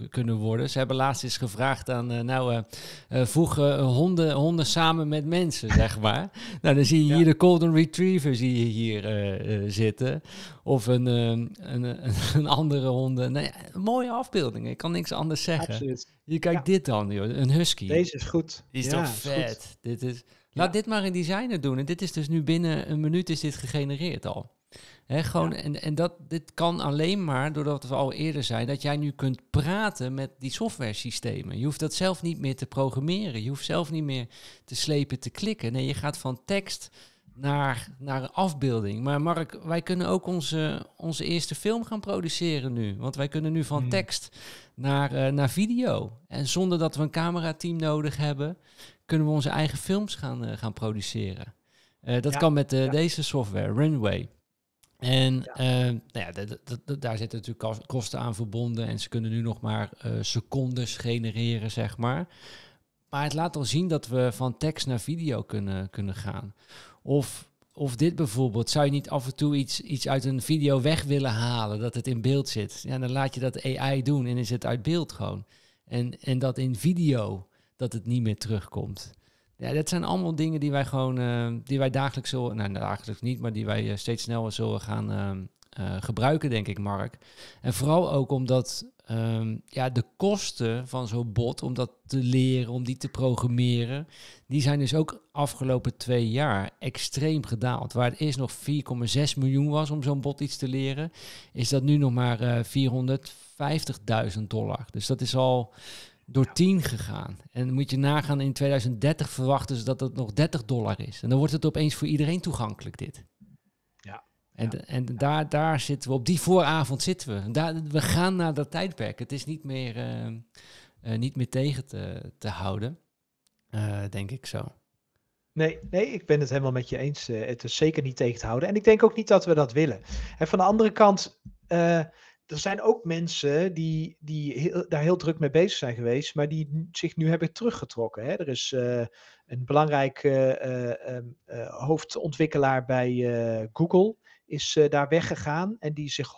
kunnen worden. Ze hebben laatst eens gevraagd aan, nou, voeg honden, honden samen met mensen, zeg maar. Nou, dan zie je hier de Golden Retriever zie je hier eh, eh, zitten. Of een, eh, een, een, andere honden. Nou, mooie afbeeldingen, ik kan niks anders zeggen. Je kijkt dit dan, joh. een husky. Deze is goed. Die is toch vet. dit is... Laat dit maar een designer doen. En dit is dus nu binnen een minuut is dit gegenereerd al gewoon, en, en dat, dit kan alleen maar, doordat we al eerder zeiden, dat jij nu kunt praten met die software systemen. Je hoeft dat zelf niet meer te programmeren. Je hoeft zelf niet meer te slepen, te klikken. Nee, je gaat van tekst naar, naar afbeelding. Maar Mark, wij kunnen ook onze, onze eerste film gaan produceren nu. Want wij kunnen nu van hmm. tekst naar, eh, naar video. En zonder dat we een camerateam nodig hebben, kunnen we onze eigen films gaan, eh, gaan produceren. Eh, dat kan met deze software, Runway. En ja. Eh, nou ja, daar zitten natuurlijk kosten aan verbonden en ze kunnen nu nog maar eh, secondes genereren, zeg maar. Maar het laat al zien dat we van tekst naar video kunnen, kunnen gaan. Of, of dit bijvoorbeeld, zou je niet af en toe iets, iets uit een video weg willen halen, dat het in beeld zit? Ja, dan laat je dat AI doen en is het uit beeld gewoon. En, en dat in video, dat het niet meer terugkomt. Ja, dat zijn allemaal dingen die wij gewoon, eh, die wij dagelijks zullen, nou dagelijks niet, maar die wij eh, steeds sneller zullen gaan ehm, eh, gebruiken, denk ik, Mark. En vooral ook omdat ehm, ja, de kosten van zo'n bot, om dat te leren, om die te programmeren, die zijn dus ook afgelopen twee jaar extreem gedaald. Waar het eerst nog 4,6 miljoen was om zo'n bot iets te leren, is dat nu nog maar 450.000 dollar. Dus dat is al door 10 gegaan. En moet je nagaan, in 2030 verwachten ze dat het nog 30 dollar is. En dan wordt het opeens voor iedereen toegankelijk, dit. Ja. En, en Daar, daar zitten we, op die vooravond zitten we. Daar, we gaan naar dat tijdperk. Het is niet meer, eh, eh, niet meer tegen te, te houden, eh, denk ik zo. Nee, nee, ik ben het helemaal met je eens. het is zeker niet tegen te houden. En ik denk ook niet dat we dat willen. En van de andere kant, er zijn ook mensen die, die heel, daar heel druk mee bezig zijn geweest, maar die zich nu hebben teruggetrokken. Hè? Er is eh, een belangrijk eh, eh, ehm, hoofdontwikkelaar bij Google, is daar weggegaan en die zich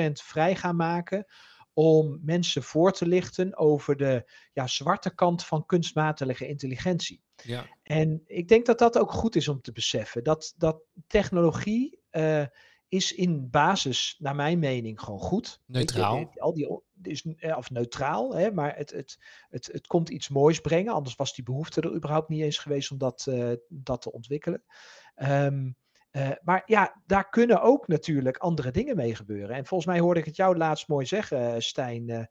100% vrij gaan maken om mensen voor te lichten over de ja, zwarte kant van kunstmatige intelligentie. Ja. En ik denk dat dat ook goed is om te beseffen, dat, dat technologie is in basis, naar mijn mening, gewoon goed. Neutraal. Eh, al die, is, eh, of neutraal, hè, maar het, het, het, het komt iets moois brengen. Anders was die behoefte er überhaupt niet eens geweest om dat, eh, dat te ontwikkelen. Ehm, eh, maar ja, daar kunnen ook natuurlijk andere dingen mee gebeuren. En volgens mij hoorde ik het jou laatst mooi zeggen, eh, Stijn. Eh,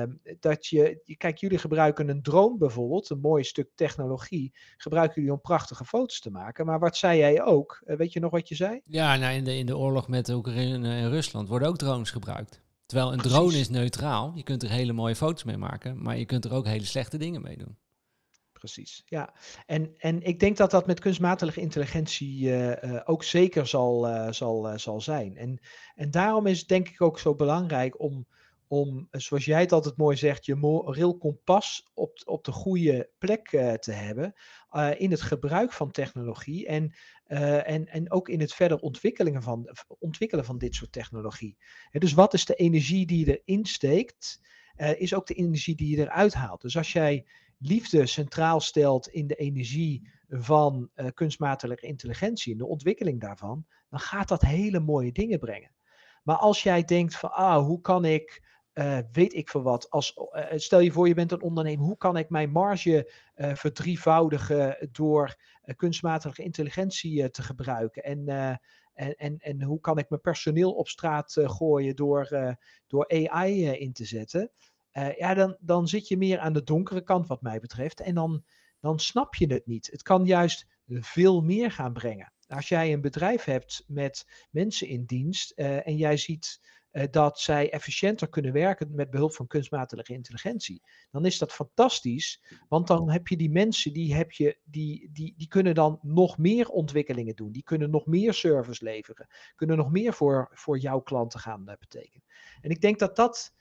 ehm, dat je, kijk, jullie gebruiken een drone bijvoorbeeld, een mooi stuk technologie, gebruiken jullie om prachtige foto's te maken. Maar wat zei jij ook? weet je nog wat je zei? Ja, nou, in, de, in de oorlog met Oekraïne en Rusland worden ook drones gebruikt. Terwijl een drone is neutraal. Je kunt er hele mooie foto's mee maken, maar je kunt er ook hele slechte dingen mee doen precies. Ja, en, en ik denk dat dat met kunstmatige intelligentie eh, eh, ook zeker zal, eh, zal, zal zijn. En, en daarom is het denk ik ook zo belangrijk om, om zoals jij het altijd mooi zegt, je moreel kompas op, op de goede plek te hebben in het gebruik van technologie en, en, en ook in het verder ontwikkelen van, ontwikkelen van dit soort technologie. dus wat is de energie die je erin steekt? is ook de energie die je eruit haalt. Dus als jij liefde centraal stelt in de energie van eh, kunstmatige intelligentie, in de ontwikkeling daarvan, dan gaat dat hele mooie dingen brengen. Maar als jij denkt van, ah, hoe kan ik, eh, weet ik veel wat, als, eh, stel je voor je bent een ondernemer, hoe kan ik mijn marge verdrievoudigen door kunstmatige intelligentie te gebruiken? En, en, en, en hoe kan ik mijn personeel op straat gooien door, door AI in te zetten? Eh, ja, dan, dan zit je meer aan de donkere kant, wat mij betreft. En dan, dan snap je het niet. Het kan juist veel meer gaan brengen. Als jij een bedrijf hebt met mensen in dienst eh, en jij ziet eh, dat zij efficiënter kunnen werken met behulp van kunstmatige intelligentie, dan is dat fantastisch. Want dan heb je die mensen, die, heb je, die, die, die kunnen dan nog meer ontwikkelingen doen. Die kunnen nog meer service leveren. Kunnen nog meer voor, voor jouw klanten gaan betekenen. En ik denk dat dat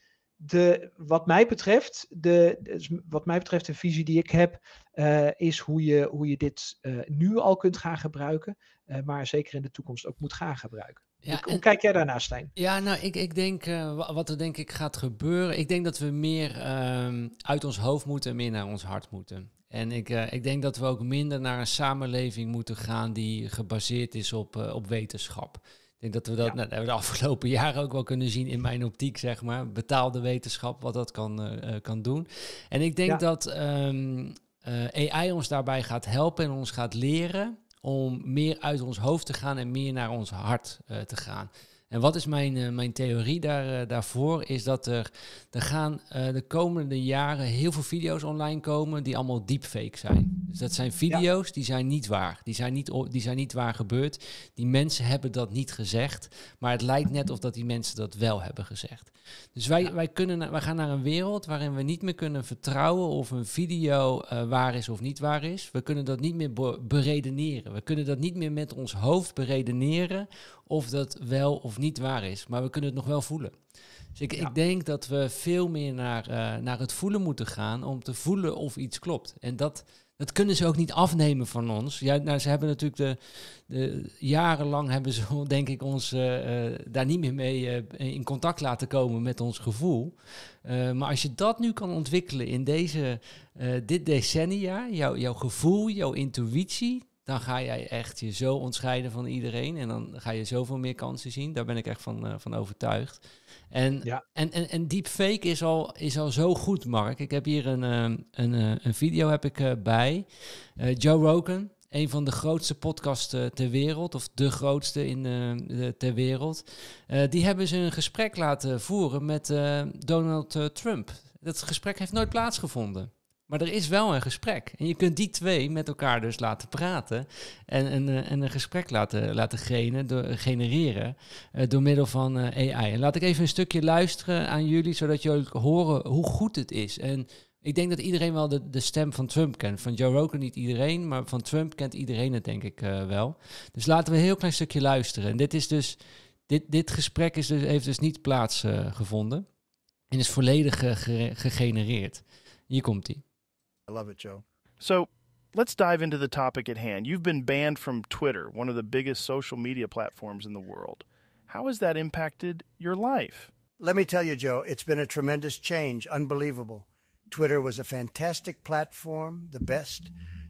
de, wat, mij betreft, de, dus wat mij betreft, de visie die ik heb, eh, is hoe je, hoe je dit eh, nu al kunt gaan gebruiken, eh, maar zeker in de toekomst ook moet gaan gebruiken. hoe, kijk jij daarnaar, Stijn? Ja, nou, ik, ik denk, wat er denk ik gaat gebeuren, ik denk dat we meer ehm, uit ons hoofd moeten en meer naar ons hart moeten. En ik, ik denk dat we ook minder naar een samenleving moeten gaan die gebaseerd is op, op wetenschap ik denk dat we dat, ja. nou, dat we de afgelopen jaren ook wel kunnen zien in mijn optiek, zeg maar. Betaalde wetenschap, wat dat kan, eh, eh, kan doen. En ik denk dat ehm, eh, AI ons daarbij gaat helpen en ons gaat leren om meer uit ons hoofd te gaan en meer naar ons hart te gaan. En wat is mijn, eh, mijn theorie daar, eh, daarvoor? Is dat er, er gaan eh, de komende jaren heel veel video's online komen die allemaal deepfake zijn. Dus dat zijn video's die zijn niet waar. Die zijn niet, die zijn niet waar gebeurd. Die mensen hebben dat niet gezegd. Maar het lijkt net of dat die mensen dat wel hebben gezegd. Dus wij, wij, kunnen, wij gaan naar een wereld waarin we niet meer kunnen vertrouwen of een video waar is of niet waar is. We kunnen dat niet meer beredeneren. We kunnen dat niet meer met ons hoofd beredeneren of dat wel of niet waar is. Maar we kunnen het nog wel voelen. Dus ik, ik denk dat we veel meer naar, eh, naar het voelen moeten gaan om te voelen of iets klopt. En dat, dat kunnen ze ook niet afnemen van ons. Ja, nou, ze hebben natuurlijk de, de jarenlang hebben ze, denk ik, ons eh, eh, daar niet meer mee in contact laten komen met ons gevoel. maar als je dat nu kan ontwikkelen in deze, dit decennia, jouw gevoel, jouw intuïtie, dan ga jij echt je zo ontscheiden van iedereen. En dan ga je zoveel meer kansen zien. Daar ben ik echt van, eh, van overtuigd. En, en, en, en deepfake is al, is al zo goed, Mark. Ik heb hier een, eh, een, eh, een, video heb ik, bij. Joe Rogan, een van de grootste podcasts ter wereld, of de grootste in, ter wereld. die hebben ze een gesprek laten voeren met Donald Trump. Dat gesprek heeft nooit plaatsgevonden. Maar er is wel een gesprek. En je kunt die twee met elkaar dus laten praten. En, en eh, een gesprek laten, laten genereren eh, door middel van eh, AI. En laat ik even een stukje luisteren aan jullie, zodat jullie horen hoe goed het is. En ik denk dat iedereen wel de, stem van Trump kent. Van Joe Rogan niet iedereen, maar van Trump kent iedereen het denk ik wel. Dus laten we een heel klein stukje luisteren. En dit is dus, dit, dit gesprek is dus, heeft dus niet plaatsgevonden. en is volledig gegenereerd. Hier komt hij. I love it, Joe. So let's dive into the topic at hand. You've been banned from Twitter, one of the biggest social media platforms in the world. How has that impacted your life? Let me tell you, Joe, it's been a tremendous change, unbelievable. Twitter was a fantastic platform, the best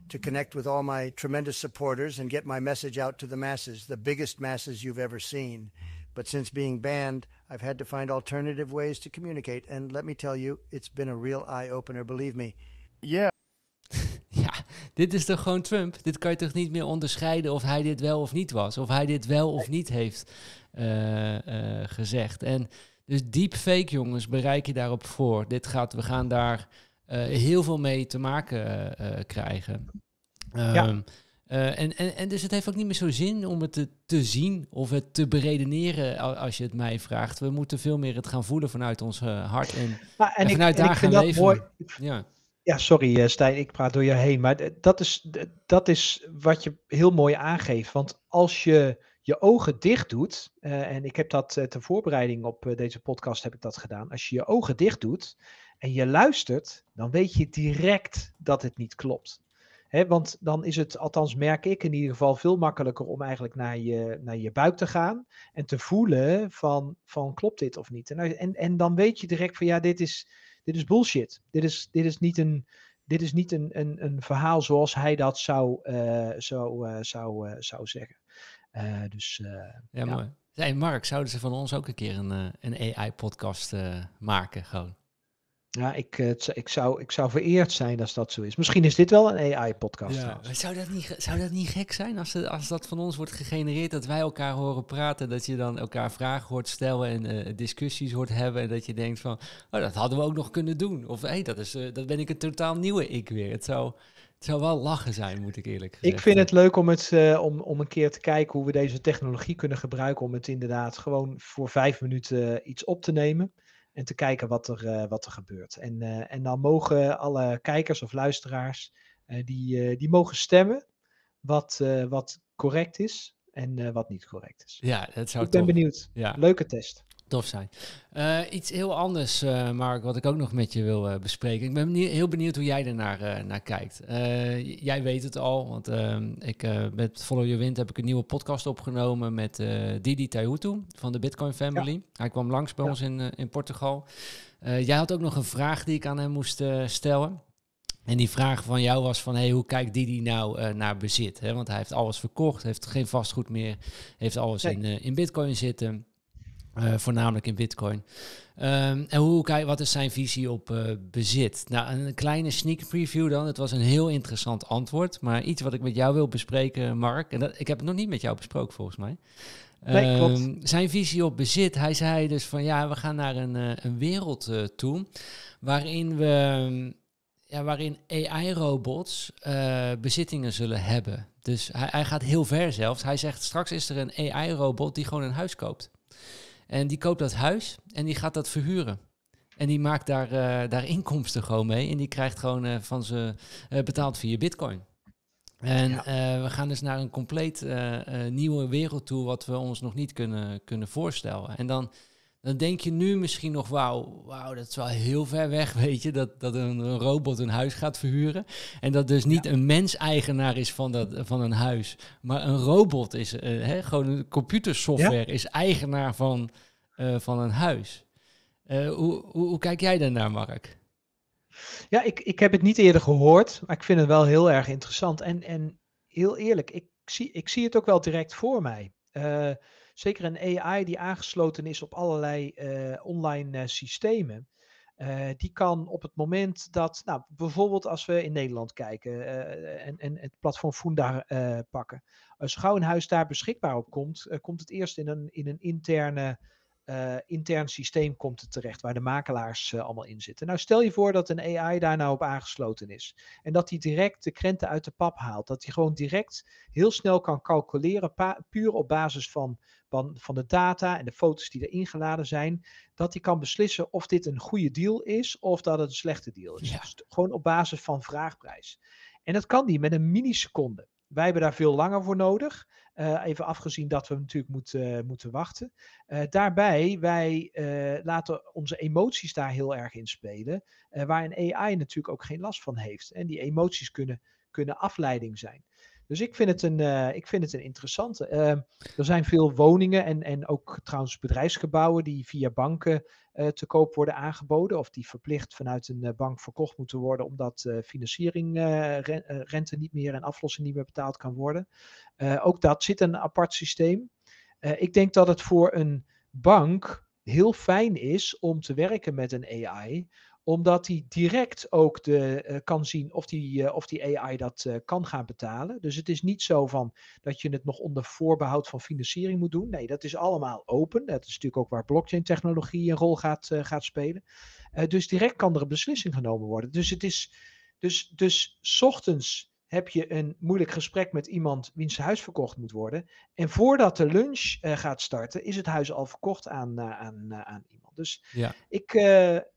to connect with all my tremendous supporters and get my message out to the masses, the biggest masses you've ever seen. But since being banned, I've had to find alternative ways to communicate. And let me tell you, it's been a real eye opener, believe me. Ja. ja, dit is toch gewoon Trump? Dit kan je toch niet meer onderscheiden of hij dit wel of niet was? Of hij dit wel of niet heeft eh, eh, gezegd? En dus deepfake, jongens, bereik je daarop voor. Dit gaat, we gaan daar eh, heel veel mee te maken krijgen. Ehm, ja. en, en, en dus het heeft ook niet meer zo zin om het te, te, zien of het te beredeneren, als je het mij vraagt. We moeten veel meer het gaan voelen vanuit ons hart en, vanuit en daar gaan leven. ja. Ja, sorry eh, Stijn, ik praat door je heen. Maar dat is, dat is wat je heel mooi aangeeft. Want als je je ogen dicht doet, eh, en ik heb dat uh, ter voorbereiding op deze podcast heb ik dat gedaan. Als je je ogen dicht doet en je luistert, dan weet je direct dat het niet klopt. want dan is het, althans merk ik in ieder geval, veel makkelijker om eigenlijk naar je, naar je buik te gaan en te voelen van, van klopt dit of niet. En, en, en dan weet je direct van ja, dit is, dit is bullshit. Dit is, dit is niet, een, dit is niet een, een, een verhaal zoals hij dat zou, eh, zou, eh, zou, eh, zou zeggen. dus, ja, mooi. Mark, zouden ze van ons ook een keer een, een AI-podcast maken? Gewoon. Ja, ik, eh, ik, zou, ik zou vereerd zijn als dat zo is. Misschien is dit wel een AI-podcast. Ja. Zou, dat niet, zou dat niet gek zijn als, als dat van ons wordt gegenereerd, dat wij elkaar horen praten, dat je dan elkaar vragen hoort stellen en eh, discussies hoort hebben en dat je denkt van, oh, dat hadden we ook nog kunnen doen. Of hey, dat, is, eh, dat ben ik een totaal nieuwe ik weer. Het zou, het zou wel lachen zijn, moet ik eerlijk zeggen. Ik vind het leuk om, het, om, om een keer te kijken hoe we deze technologie kunnen gebruiken om het inderdaad gewoon voor vijf minuten iets op te nemen. En te kijken wat er, eh, wat er gebeurt. En, eh, en dan mogen alle kijkers of luisteraars, eh, die, die mogen stemmen wat, wat correct is en wat niet correct is. Ja, dat zou Ik ben benieuwd. Ja. Leuke test tof zijn. Eh, iets heel anders, uh, Mark, wat ik ook nog met je wil eh, bespreken. Ik ben niet heel benieuwd hoe jij ernaar naar kijkt. jij weet het al, want ehm, ik, met Follow Your Wind heb ik een nieuwe podcast opgenomen met Didi Tayhutu van de Bitcoin Family. Hij kwam langs bij ons in, in Portugal. jij had ook nog een vraag die ik aan hem moest stellen. En die vraag van jou was van, hey, hoe kijkt Didi nou naar bezit? want hij heeft alles verkocht, heeft geen vastgoed meer, heeft alles in, in bitcoin zitten. Eh, voornamelijk in Bitcoin. Ehm, en hoe, wat is zijn visie op eh, bezit? Nou, een kleine sneak preview dan. Het was een heel interessant antwoord. Maar iets wat ik met jou wil bespreken, Mark. En dat, ik heb het nog niet met jou besproken, volgens mij. Nee, um, zijn visie op bezit. Hij zei dus van ja, we gaan naar een, eh, een wereld toe. waarin we. ja, waarin AI-robots bezittingen zullen hebben. Dus hij, hij, gaat heel ver zelfs. Hij zegt straks is er een AI-robot die gewoon een huis koopt. En die koopt dat huis en die gaat dat verhuren. En die maakt daar, eh, daar inkomsten gewoon mee. En die krijgt gewoon eh, van ze eh, betaald via bitcoin. En we gaan dus naar een compleet nieuwe wereld toe, wat we ons nog niet kunnen, kunnen voorstellen. En dan dan denk je nu misschien nog, wauw, wauw, dat is wel heel ver weg, weet je, dat, dat een, een robot een huis gaat verhuren. En dat dus niet een mens-eigenaar is van, dat, van een huis, maar een robot is, eh, hè, gewoon een computersoftware is eigenaar van, eh, van een huis. Eh, hoe, hoe, kijk jij naar, Mark? Ja, ik, ik heb het niet eerder gehoord, maar ik vind het wel heel erg interessant. En, en heel eerlijk, ik zie, ik zie het ook wel direct voor mij. Uh, zeker een AI die aangesloten is op allerlei eh, online eh, systemen. Eh, die kan op het moment dat, nou, bijvoorbeeld als we in Nederland kijken en, en, het platform Funda pakken. Als gauw een huis daar beschikbaar op komt, komt het eerst in een, in een interne, intern systeem komt het terecht, waar de makelaars allemaal in zitten. Nou, stel je voor dat een AI daar nou op aangesloten is. En dat die direct de krenten uit de pap haalt. Dat die gewoon direct heel snel kan calculeren, puur op basis van van, van de data en de foto's die erin geladen zijn, dat hij kan beslissen of dit een goede deal is of dat het een slechte deal is. Dus gewoon op basis van vraagprijs. En dat kan die met een milliseconde. Wij hebben daar veel langer voor nodig. Eh, even afgezien dat we natuurlijk moeten eh, moeten wachten. Eh, daarbij, wij laten onze emoties daar heel erg in spelen. waar een AI natuurlijk ook geen last van heeft. En die emoties kunnen, kunnen afleiding zijn. Dus ik vind het een, eh, ik vind het een interessante. Ehm, er zijn veel woningen en, en ook trouwens bedrijfsgebouwen die via banken eh, te koop worden aangeboden. Of die verplicht vanuit een eh, bank verkocht moeten worden omdat financiering, rente niet meer en aflossing niet meer betaald kan worden. ook dat zit een apart systeem. ik denk dat het voor een bank heel fijn is om te werken met een AI omdat hij direct ook de, eh, kan zien of die, eh, of die AI dat eh, kan gaan betalen. Dus het is niet zo van dat je het nog onder voorbehoud van financiering moet doen. Nee, dat is allemaal open. Dat is natuurlijk ook waar blockchain technologie een rol gaat, gaat spelen. dus direct kan er een beslissing genomen worden. Dus het is. Dus, dus ochtends heb je een moeilijk gesprek met iemand wiens huis verkocht moet worden. En voordat de lunch eh, gaat starten, is het huis al verkocht aan, eh, aan, eh, aan iemand. Dus ja. ik,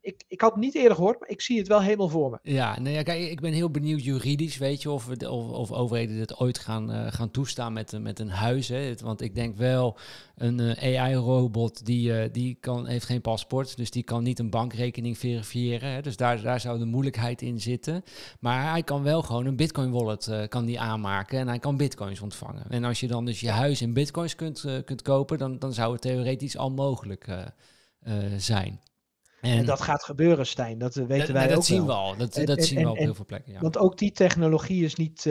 ik, ik had het niet eerder gehoord, maar ik zie het wel helemaal voor me. Ja, nou ja kijk, ik ben heel benieuwd juridisch, weet je, of, of, of overheden dit ooit gaan, gaan toestaan met, met een huis. Hè? Want ik denk wel, een AI-robot die, die kan, heeft geen paspoort, dus die kan niet een bankrekening verifiëren. Hè? Dus daar, daar zou de moeilijkheid in zitten. Maar hij kan wel gewoon een bitcoin wallet wallet eh, kan die aanmaken en hij kan bitcoins ontvangen. En als je dan dus je huis in bitcoins kunt, eh, kunt kopen, dan, dan zou het theoretisch al mogelijk eh, zijn. En, dat gaat gebeuren, Stijn. Dat weten wij ook dat zien wel. we al. Dat, dat zien we op heel veel plekken. Ja. Want ook die technologie is niet,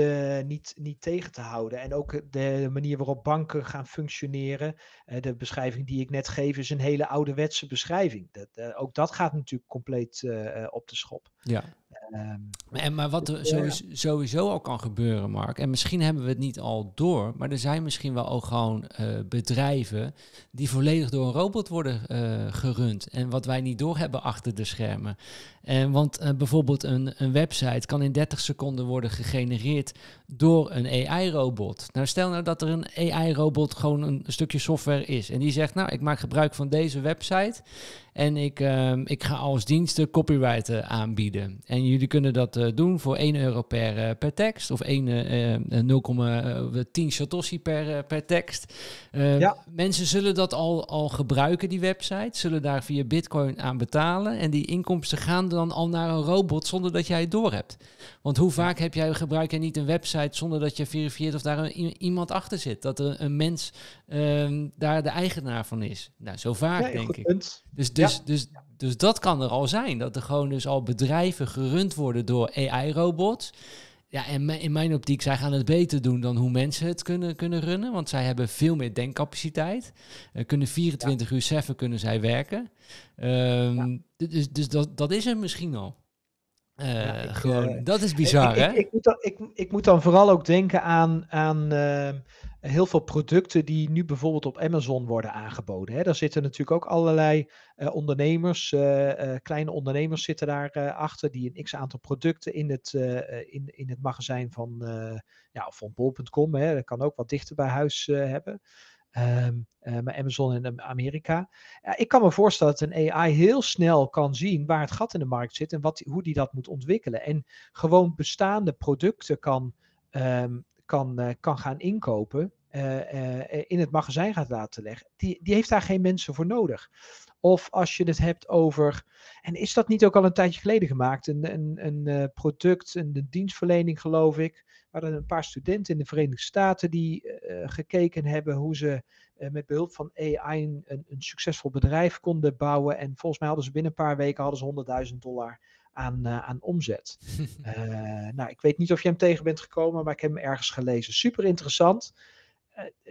niet, niet tegen te houden. En ook de manier waarop banken gaan functioneren. de beschrijving die ik net geef is een hele ouderwetse beschrijving. Dat, ook dat gaat natuurlijk compleet op de schop. Ja. Ehm, en maar wat dus, eh, sowieso, sowieso, al kan gebeuren, Mark, en misschien hebben we het niet al door, maar er zijn misschien wel ook gewoon eh, bedrijven die volledig door een robot worden eh, gerund. En wat wij niet door hebben achter de schermen. En want bijvoorbeeld een, een website kan in 30 seconden worden gegenereerd door een AI-robot. Nou, stel nou dat er een AI-robot gewoon een stukje software is en die zegt, nou, ik maak gebruik van deze website en ik, ehm, ik ga als diensten copyrighten eh, aanbieden. En jullie kunnen dat eh, doen voor 1 euro per, eh, per tekst. Of 0,10 satoshi per, per tekst. Ehm, ja. Mensen zullen dat al, al gebruiken, die website. Zullen daar via bitcoin aan betalen. En die inkomsten gaan dan al naar een robot zonder dat jij het door hebt. Want hoe vaak heb jij gebruik jij niet een website zonder dat je verifieert of daar een, iemand achter zit? Dat er een mens ehm, daar de eigenaar van is. Nou, zo vaak denk ik. Dus de dus, dus, dus dat kan er al zijn. Dat er gewoon dus al bedrijven gerund worden door AI-robots. Ja, en in mijn optiek, zij gaan het beter doen dan hoe mensen het kunnen, kunnen runnen. Want zij hebben veel meer denkcapaciteit. Uh, kunnen 24 uur seven kunnen zij werken. Ehm, dus, dus dat, dat is er misschien al. Eh, gewoon, eh, dat is bizar, hè? Ik moet, dan, ik, moet dan, vooral ook denken aan, aan ehm, heel veel producten die nu bijvoorbeeld op Amazon worden aangeboden. Hè? Daar zitten natuurlijk ook allerlei eh, ondernemers, kleine ondernemers zitten daar achter, die een x-aantal producten in het, in, in het magazijn van, ja, van bol.com, dat kan ook wat dichter bij huis hebben. Um, Amazon in eh, Amerika. ik kan me voorstellen dat een AI heel snel kan zien waar het gat in de markt zit en wat, hoe die dat moet ontwikkelen. En gewoon bestaande producten kan, ehm, kan, eh, kan gaan inkopen in het magazijn gaat laten leggen, die, die heeft daar geen mensen voor nodig. Of als je het hebt over, en is dat niet ook al een tijdje geleden gemaakt, een, een, een product, een dienstverlening geloof ik, waren een paar studenten in de Verenigde Staten die eh, gekeken hebben hoe ze eh, met behulp van AI een, een, succesvol bedrijf konden bouwen. En volgens mij hadden ze binnen een paar weken hadden ze 100.000 dollar aan, eh, aan omzet. nou, ik weet niet of je hem tegen bent gekomen, maar ik heb hem ergens gelezen. Super interessant.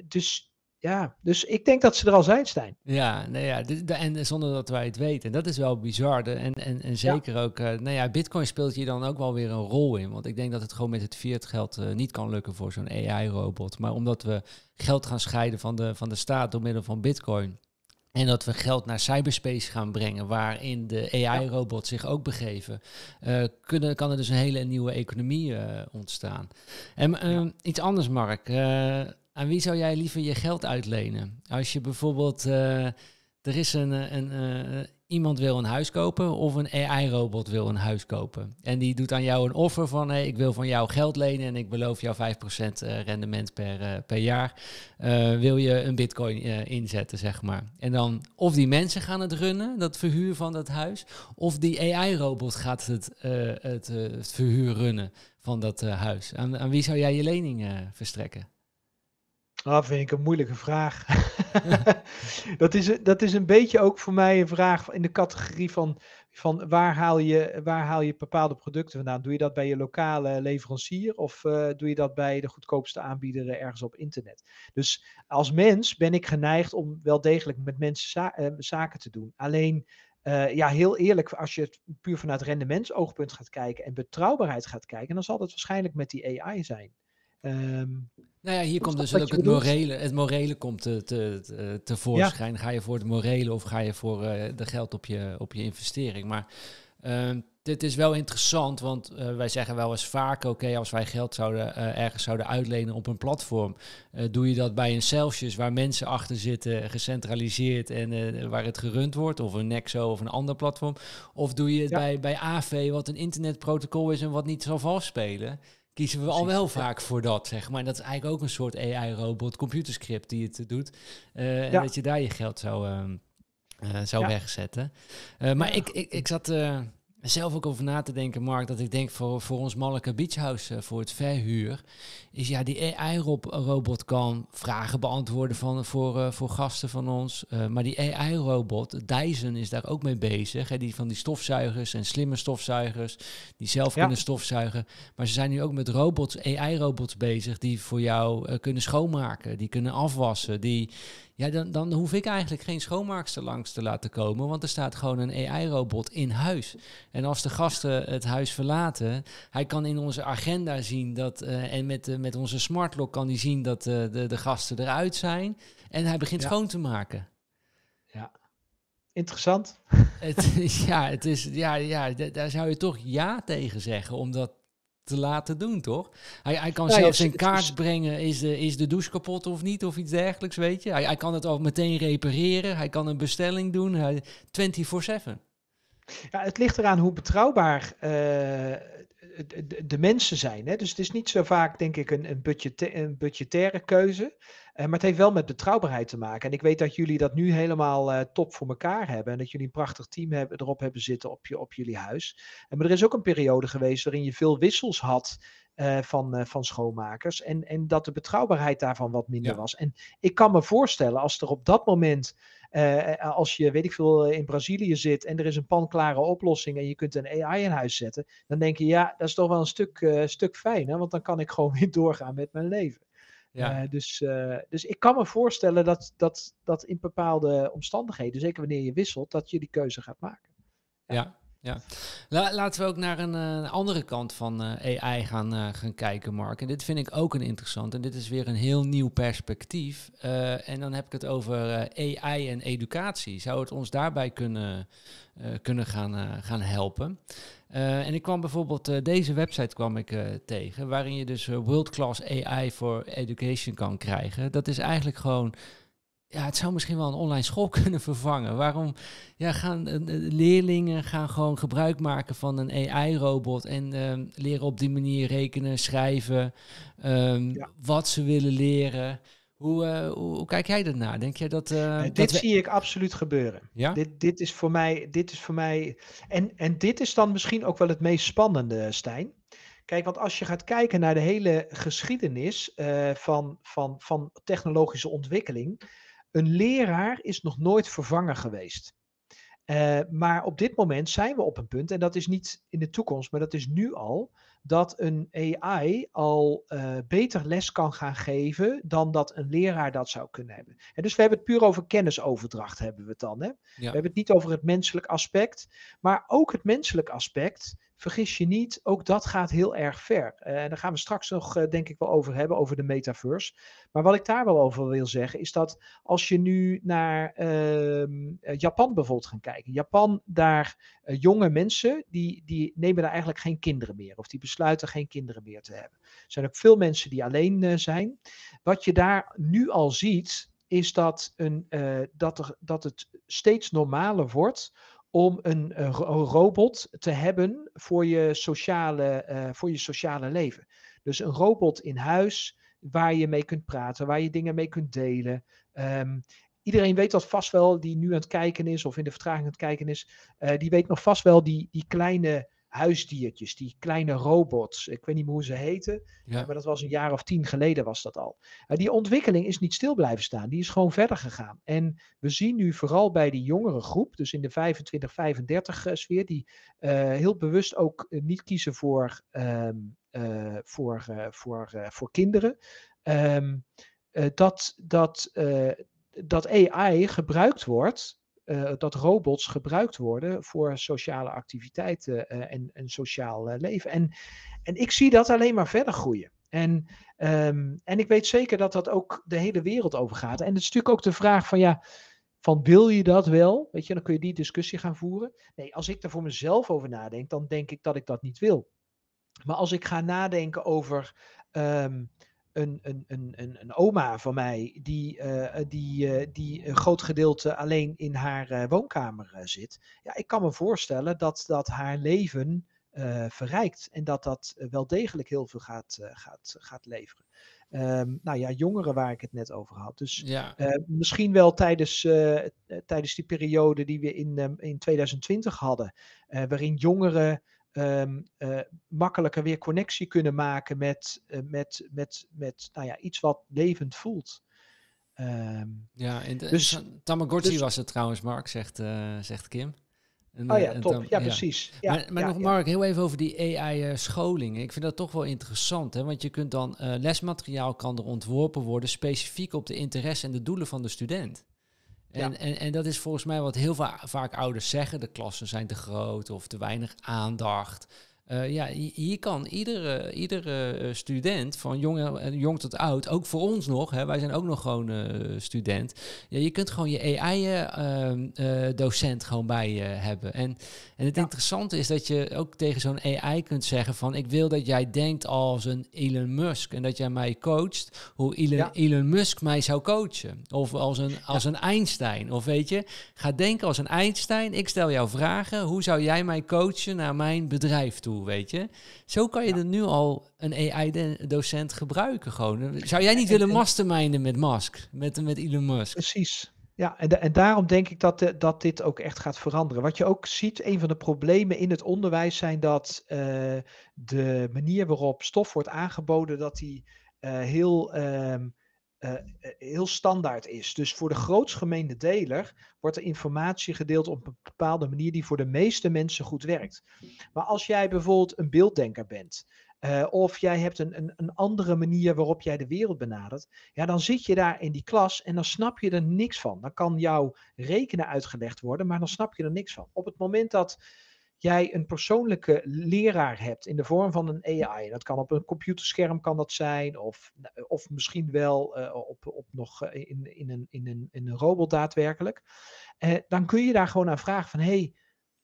dus ja, dus ik denk dat ze er al zijn, Stijn. Ja, nou ja en zonder dat wij het weten. En dat is wel bizar. En, en, en zeker ook, eh, nou ja, Bitcoin speelt hier dan ook wel weer een rol in. Want ik denk dat het gewoon met het fiat geld eh, niet kan lukken voor zo'n AI-robot. Maar omdat we geld gaan scheiden van de, van de staat door middel van Bitcoin. En dat we geld naar cyberspace gaan brengen, waarin de AI-robots zich ook begeven, eh, kunnen, kan er dus een hele nieuwe economie ontstaan. En ehm, iets anders, Mark. Aan wie zou jij liever je geld uitlenen? Als je bijvoorbeeld, eh, er is een, eh, een eh, iemand wil een huis kopen of een AI-robot wil een huis kopen. En die doet aan jou een offer van, hey, ik wil van jou geld lenen en ik beloof jou 5% rendement per, per jaar. wil je een bitcoin inzetten, zeg maar. En dan of die mensen gaan het runnen, dat verhuur van dat huis, of die AI-robot gaat het, het, het, verhuur runnen van dat huis. Aan, aan wie zou jij je lening verstrekken? Dat ah, vind ik een moeilijke vraag. dat, is, dat is een beetje ook voor mij een vraag in de categorie van, van waar, haal je, waar haal je bepaalde producten vandaan? Doe je dat bij je lokale leverancier of eh, doe je dat bij de goedkoopste aanbieder ergens op internet? Dus als mens ben ik geneigd om wel degelijk met mensen eh, zaken te doen. Alleen eh, ja, heel eerlijk, als je het puur vanuit rendementsoogpunt gaat kijken en betrouwbaarheid gaat kijken, dan zal dat waarschijnlijk met die AI zijn. Um, nou ja, hier komt dus ook het morele, het morele komt te, te, tevoorschijn. Ga je voor het morele of ga je voor eh, de geld op je, op je investering? Maar ehm, dit is wel interessant, want eh, wij zeggen wel eens vaak: oké, als wij geld zouden, eh, ergens zouden uitlenen op een platform, doe je dat bij een Celsius waar mensen achter zitten, gecentraliseerd en waar het gerund wordt, of een Nexo of een ander platform? Of doe je het bij, bij AV, wat een internetprotocol is en wat niet zal valspelen? spelen? kiezen we al wel vaak voor dat, zeg maar. dat is eigenlijk ook een soort AI-robot, computerscript die het eh, doet. Eh, en dat je daar je geld zou, ehm, eh, zou wegzetten. maar ik, ik, ik zat zelf ook over na te denken, Mark, dat ik denk voor, voor ons Malleke Beach House, voor het verhuur, is ja, die AI-robot kan vragen beantwoorden van, voor, eh, voor gasten van ons. Eh, maar die AI-robot, Dyson is daar ook mee bezig. Hè, die van die stofzuigers en slimme stofzuigers, die zelf kunnen stofzuigen. Maar ze zijn nu ook met robots, AI-robots bezig die voor jou eh, kunnen schoonmaken, die kunnen afwassen. Die, ja, dan, dan hoef ik eigenlijk geen schoonmaakster langs te laten komen, want er staat gewoon een AI-robot in huis. En als de gasten het huis verlaten, hij kan in onze agenda zien dat en met de met onze smartlock kan hij zien dat de, eh, de, de gasten eruit zijn. En hij begint schoon te maken. Ja, interessant. Het, ja, het is, ja, ja, daar zou je toch ja tegen zeggen, om dat te laten doen, toch? Hij, hij kan nou zelfs in kaart brengen, is de, is de douche kapot of niet, of iets dergelijks, weet je. Hij, hij kan het al meteen repareren, hij kan een bestelling doen, 24-7. Ja, het ligt eraan hoe betrouwbaar eh, de, mensen zijn. Hè? Dus het is niet zo vaak, denk ik, een, een, een budgettaire keuze. Eh, maar het heeft wel met betrouwbaarheid te maken. En ik weet dat jullie dat nu helemaal eh, top voor elkaar hebben. En dat jullie een prachtig team hebben, erop hebben zitten op, je, op jullie huis. En maar er is ook een periode geweest waarin je veel wissels had. Eh, van, eh, van schoonmakers. En, en dat de betrouwbaarheid daarvan wat minder was. En ik kan me voorstellen, als er op dat moment. Eh, als je, weet ik veel, in Brazilië zit en er is een panklare oplossing en je kunt een AI in huis zetten, dan denk je, ja, dat is toch wel een stuk, stuk fijner, want dan kan ik gewoon weer doorgaan met mijn leven. Ja. dus, dus ik kan me voorstellen dat, dat, dat in bepaalde omstandigheden, zeker wanneer je wisselt, dat je die keuze gaat maken. ja ja. laten we ook naar een, eh, andere kant van eh, AI gaan, eh, gaan kijken, Mark. En dit vind ik ook een interessant. En dit is weer een heel nieuw perspectief. en dan heb ik het over AI en educatie. Zou het ons daarbij kunnen, kunnen gaan, gaan helpen? en ik kwam bijvoorbeeld deze website kwam ik tegen, waarin je dus world class AI voor education kan krijgen. Dat is eigenlijk gewoon ja, het zou misschien wel een online school kunnen vervangen. Waarom ja, gaan eh, eh, leerlingen gaan gewoon gebruik maken van een AI-robot en ehm, leren op die manier rekenen, schrijven, um, wat ze willen leren? Hoe, eh, hoe, kijk jij ernaar Denk jij dat. dit zie ik absoluut gebeuren. Ja? Dit, dit is voor mij. Dit is voor mij en, en dit is dan misschien ook wel het meest spannende, Stijn. Kijk, want als je gaat kijken naar de hele geschiedenis van, van, van technologische ontwikkeling een leraar is nog nooit vervangen geweest. Eh, maar op dit moment zijn we op een punt, en dat is niet in de toekomst, maar dat is nu al, dat een AI al eh, beter les kan gaan geven dan dat een leraar dat zou kunnen hebben. dus we hebben het puur over kennisoverdracht, hebben we het dan. Hè? We hebben het niet over het menselijk aspect, maar ook het menselijk aspect Vergis je niet, ook dat gaat heel erg ver. Eh, en daar gaan we straks nog, eh, denk ik, wel over hebben, over de metaverse. Maar wat ik daar wel over wil zeggen, is dat als je nu naar ehm, eh, Japan bijvoorbeeld gaat kijken. Japan, daar jonge mensen, die, die nemen daar eigenlijk geen kinderen meer. Of die besluiten geen kinderen meer te hebben. Er zijn ook veel mensen die alleen zijn. Wat je daar nu al ziet, is dat, een, dat, er, dat het steeds normaler wordt om een, een robot te hebben voor je, sociale, eh, voor je sociale leven. Dus een robot in huis waar je mee kunt praten, waar je dingen mee kunt delen. Ehm, iedereen weet dat vast wel, die nu aan het kijken is of in de vertraging aan het kijken is, eh, die weet nog vast wel die, die kleine huisdiertjes, die kleine robots. Ik weet niet meer hoe ze heten, maar dat was een jaar of tien geleden was dat al. Eh, die ontwikkeling is niet stil blijven staan, die is gewoon verder gegaan. En we zien nu vooral bij die jongere groep, dus in de 25-35 eh, sfeer, die eh, heel bewust ook niet kiezen voor, ehm, voor, voor, voor kinderen. Ehm, dat, dat, dat AI gebruikt wordt eh, dat robots gebruikt worden voor sociale activiteiten eh, en, en sociaal eh, leven. En, en ik zie dat alleen maar verder groeien. En, ehm, en ik weet zeker dat dat ook de hele wereld over gaat. En het is natuurlijk ook de vraag van ja, van wil je dat wel? Weet je, dan kun je die discussie gaan voeren. Nee, als ik er voor mezelf over nadenk, dan denk ik dat ik dat niet wil. Maar als ik ga nadenken over ehm, een, een, een, een, oma van mij die, eh, eh, die, eh, die een groot gedeelte alleen in haar woonkamer zit. Ja, ik kan me voorstellen dat dat haar leven verrijkt en dat dat wel degelijk heel veel gaat, gaat, gaat leveren. Ehm, nou ja, jongeren waar ik het net over had. Dus misschien wel tijdens, tijdens die periode die we in, ehm, in 2020 hadden, waarin jongeren Ehm, eh, makkelijker weer connectie kunnen maken met, eh, met, met, met nou ja, iets wat levend voelt. Ehm, ja, en dus, Tamagotchi dus- was het trouwens, Mark, zegt, eh, zegt Kim. oh ja, top. ja, precies. maar, maar nog, Mark, heel even over die AI-scholing. Ik vind dat toch wel interessant, hè? want je kunt dan lesmateriaal kan er ontworpen worden specifiek op de interesse en de doelen van de student. En, en, en dat is volgens mij wat heel va vaak ouders zeggen. De klassen zijn te groot of te weinig aandacht. Eh, ja, hier kan iedere, iedere eh, student, van jong, eh, jong tot oud, ook voor ons nog, hè, wij zijn ook nog gewoon student. Ja, je kunt gewoon je AI-docent ehm, gewoon bij je hebben. En, en het interessante is dat je ook tegen zo'n AI kunt zeggen van... ik wil dat jij denkt als een Elon Musk en dat jij mij coacht... hoe Elon, Elon Musk mij zou coachen. Of als een, als een Einstein. Of weet je, ga denken als een Einstein. Ik stel jou vragen, hoe zou jij mij coachen naar mijn bedrijf toe? weet je. Zo kan je er nu al een AI-docent gebruiken gewoon. Zou jij niet willen masterminden met Musk, met, met Elon Musk? Precies. Ja, en, en daarom denk ik dat, dat dit ook echt gaat veranderen. Wat je ook ziet, een van de problemen in het onderwijs zijn dat eh, de manier waarop stof wordt aangeboden, dat die eh, heel... Ehm, eh, eh, heel standaard is. Dus voor de grootsgemeende deler wordt er informatie gedeeld op een bepaalde manier die voor de meeste mensen goed werkt. Maar als jij bijvoorbeeld een beelddenker bent. Eh, of jij hebt een, een, een, andere manier waarop jij de wereld benadert. Ja, dan zit je daar in die klas en dan snap je er niks van. Dan kan jouw rekenen uitgelegd worden, maar dan snap je er niks van. Op het moment dat jij een persoonlijke leraar hebt in de vorm van een AI. Dat kan op een computerscherm kan dat zijn, of, nou, of misschien wel eh, op, op nog eh, in, in, een, in, een, in een robot daadwerkelijk. Eh, dan kun je daar gewoon aan vragen van hey,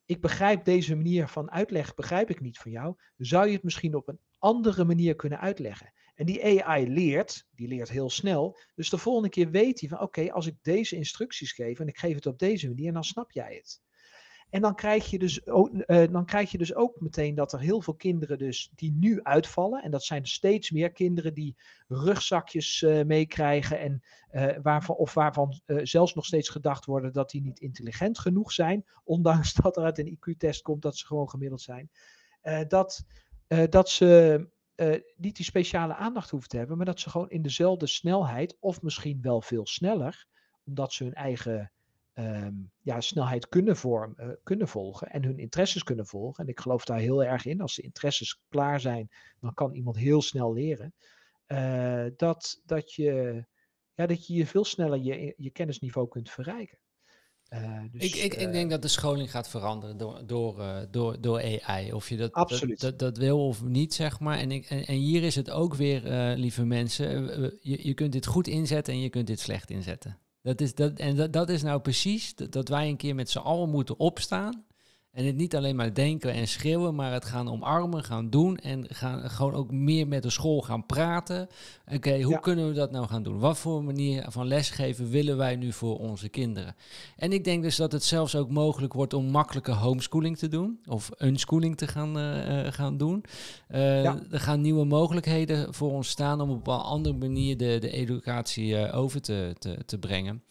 ik begrijp deze manier van uitleg, begrijp ik niet van jou. Zou je het misschien op een andere manier kunnen uitleggen? En die AI leert, die leert heel snel. Dus de volgende keer weet hij van oké, als ik deze instructies geef en ik geef het op deze manier, dan snap jij het. En dan krijg, je dus ook, eh, dan krijg je dus ook meteen dat er heel veel kinderen dus die nu uitvallen. En dat zijn steeds meer kinderen die rugzakjes eh, meekrijgen. En eh, waarvan, of waarvan zelfs nog steeds gedacht worden dat die niet intelligent genoeg zijn. Ondanks dat er uit een IQ-test komt dat ze gewoon gemiddeld zijn. dat, dat ze niet die speciale aandacht hoeven te hebben. Maar dat ze gewoon in dezelfde snelheid of misschien wel veel sneller. Omdat ze hun eigen Ehm, ja, snelheid kunnen, vorm, eh, kunnen volgen en hun interesses kunnen volgen. En ik geloof daar heel erg in. Als de interesses klaar zijn, dan kan iemand heel snel leren. Eh, dat, dat, je, ja, dat je veel sneller je, je kennisniveau kunt verrijken. Eh, dus, ik, ik, ik, denk dat de scholing gaat veranderen door, door, door, door AI. Of je dat, dat, dat, wil of niet, zeg maar. En, ik, en, hier is het ook weer, lieve mensen, je, je kunt dit goed inzetten en je kunt dit slecht inzetten. Dat is, dat, en dat, is nou precies dat, dat wij een keer met z'n allen moeten opstaan en het niet alleen maar denken en schreeuwen, maar het gaan omarmen, gaan doen en gaan gewoon ook meer met de school gaan praten. Oké, hoe kunnen we dat nou gaan doen? Wat voor manier van lesgeven willen wij nu voor onze kinderen? En ik denk dus dat het zelfs ook mogelijk wordt om makkelijke homeschooling te doen of unschooling te gaan, eh, eh, gaan doen. Eh, er gaan nieuwe mogelijkheden voor ons staan om op een andere manier de, de educatie over te, te, te brengen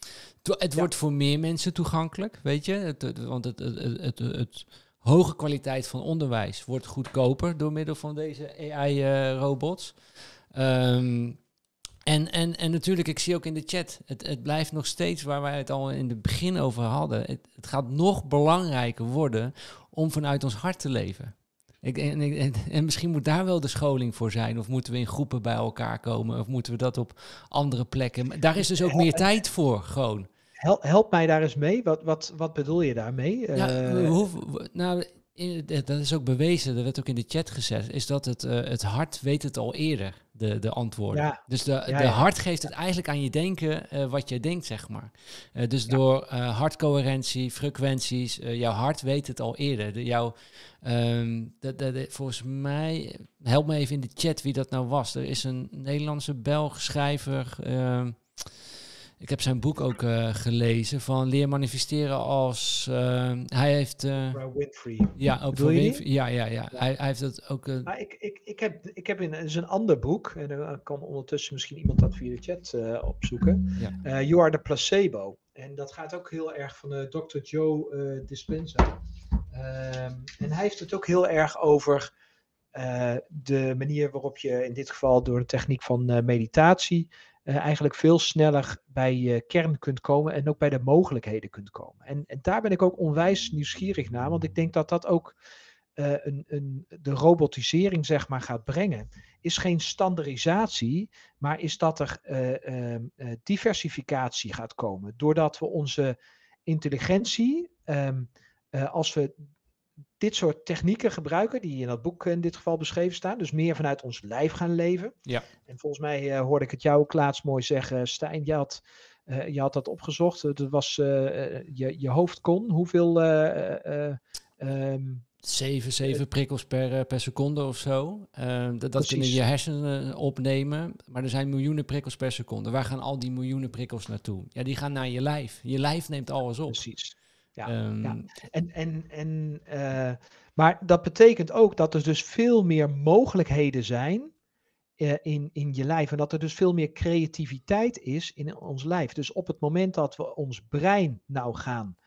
het wordt voor meer mensen toegankelijk, weet je? het, want het, het, het, hoge kwaliteit van onderwijs wordt goedkoper door middel van deze AI-robots. Eh, ehm, en, en, en natuurlijk, ik zie ook in de chat, het, het blijft nog steeds waar wij het al in het begin over hadden. Het, gaat nog belangrijker worden om vanuit ons hart te leven. Ik, en, en, misschien moet daar wel de scholing voor zijn. Of moeten we in groepen bij elkaar komen? Of moeten we dat op andere plekken? Maar daar is dus ook meer tijd voor, gewoon. Help, help, mij daar eens mee. Wat, wat, wat bedoel je daarmee? Ja, eh, hoe, nou, in, eh, dat is ook bewezen, dat werd ook in de chat gezegd, is dat het, eh, het hart weet het al eerder, de, de antwoorden. Ja. Dus de, de hart geeft het eigenlijk aan je denken wat jij denkt, zeg maar. dus door hartcoherentie, frequenties, jouw hart weet het al eerder. De, jouw, ehm, volgens mij, help me even in de chat wie dat nou was. Er is een Nederlandse Belg schrijver... Ehm, ik heb zijn boek ook eh, gelezen van leer manifesteren als eh, hij heeft. Eh, ja, ook Winfrey. Ja, ja, ja. Hij, hij, heeft dat ook. ik, ik, ik heb, ik heb in zijn ander boek en dan kan ondertussen misschien iemand dat via de chat opzoeken. Ja. you are the placebo. En dat gaat ook heel erg van Dr. Joe Dispenza. Ehm, en hij heeft het ook heel erg over de manier waarop je in dit geval door de techniek van meditatie eh, eigenlijk veel sneller bij kern kunt komen en ook bij de mogelijkheden kunt komen. En, en daar ben ik ook onwijs nieuwsgierig naar, want ik denk dat dat ook eh, een, een, de robotisering zeg maar gaat brengen, is geen standaardisatie, maar is dat er eh, ehm, diversificatie gaat komen. Doordat we onze intelligentie, ehm, als we dit soort technieken gebruiken, die in dat boek in dit geval beschreven staan. Dus meer vanuit ons lijf gaan leven. Ja. En volgens mij uh, hoorde ik het jou ook laatst mooi zeggen. Stijn, je had, eh, je had dat opgezocht. Dat eh, was je, je hoofd kon. Hoeveel. Ehm, zeven, zeven prikkels per, per seconde of zo. Ehm, dat kunnen je hersenen opnemen. Maar er zijn miljoenen prikkels per seconde. Waar gaan al die miljoenen prikkels naartoe? Ja, die gaan naar je lijf. Je lijf neemt alles op. Precies ja, ehm, En, en, en, eh, maar dat betekent ook dat er dus veel meer mogelijkheden zijn eh, in, in je lijf. En dat er dus veel meer creativiteit is in ons lijf. Dus op het moment dat we ons brein nou gaan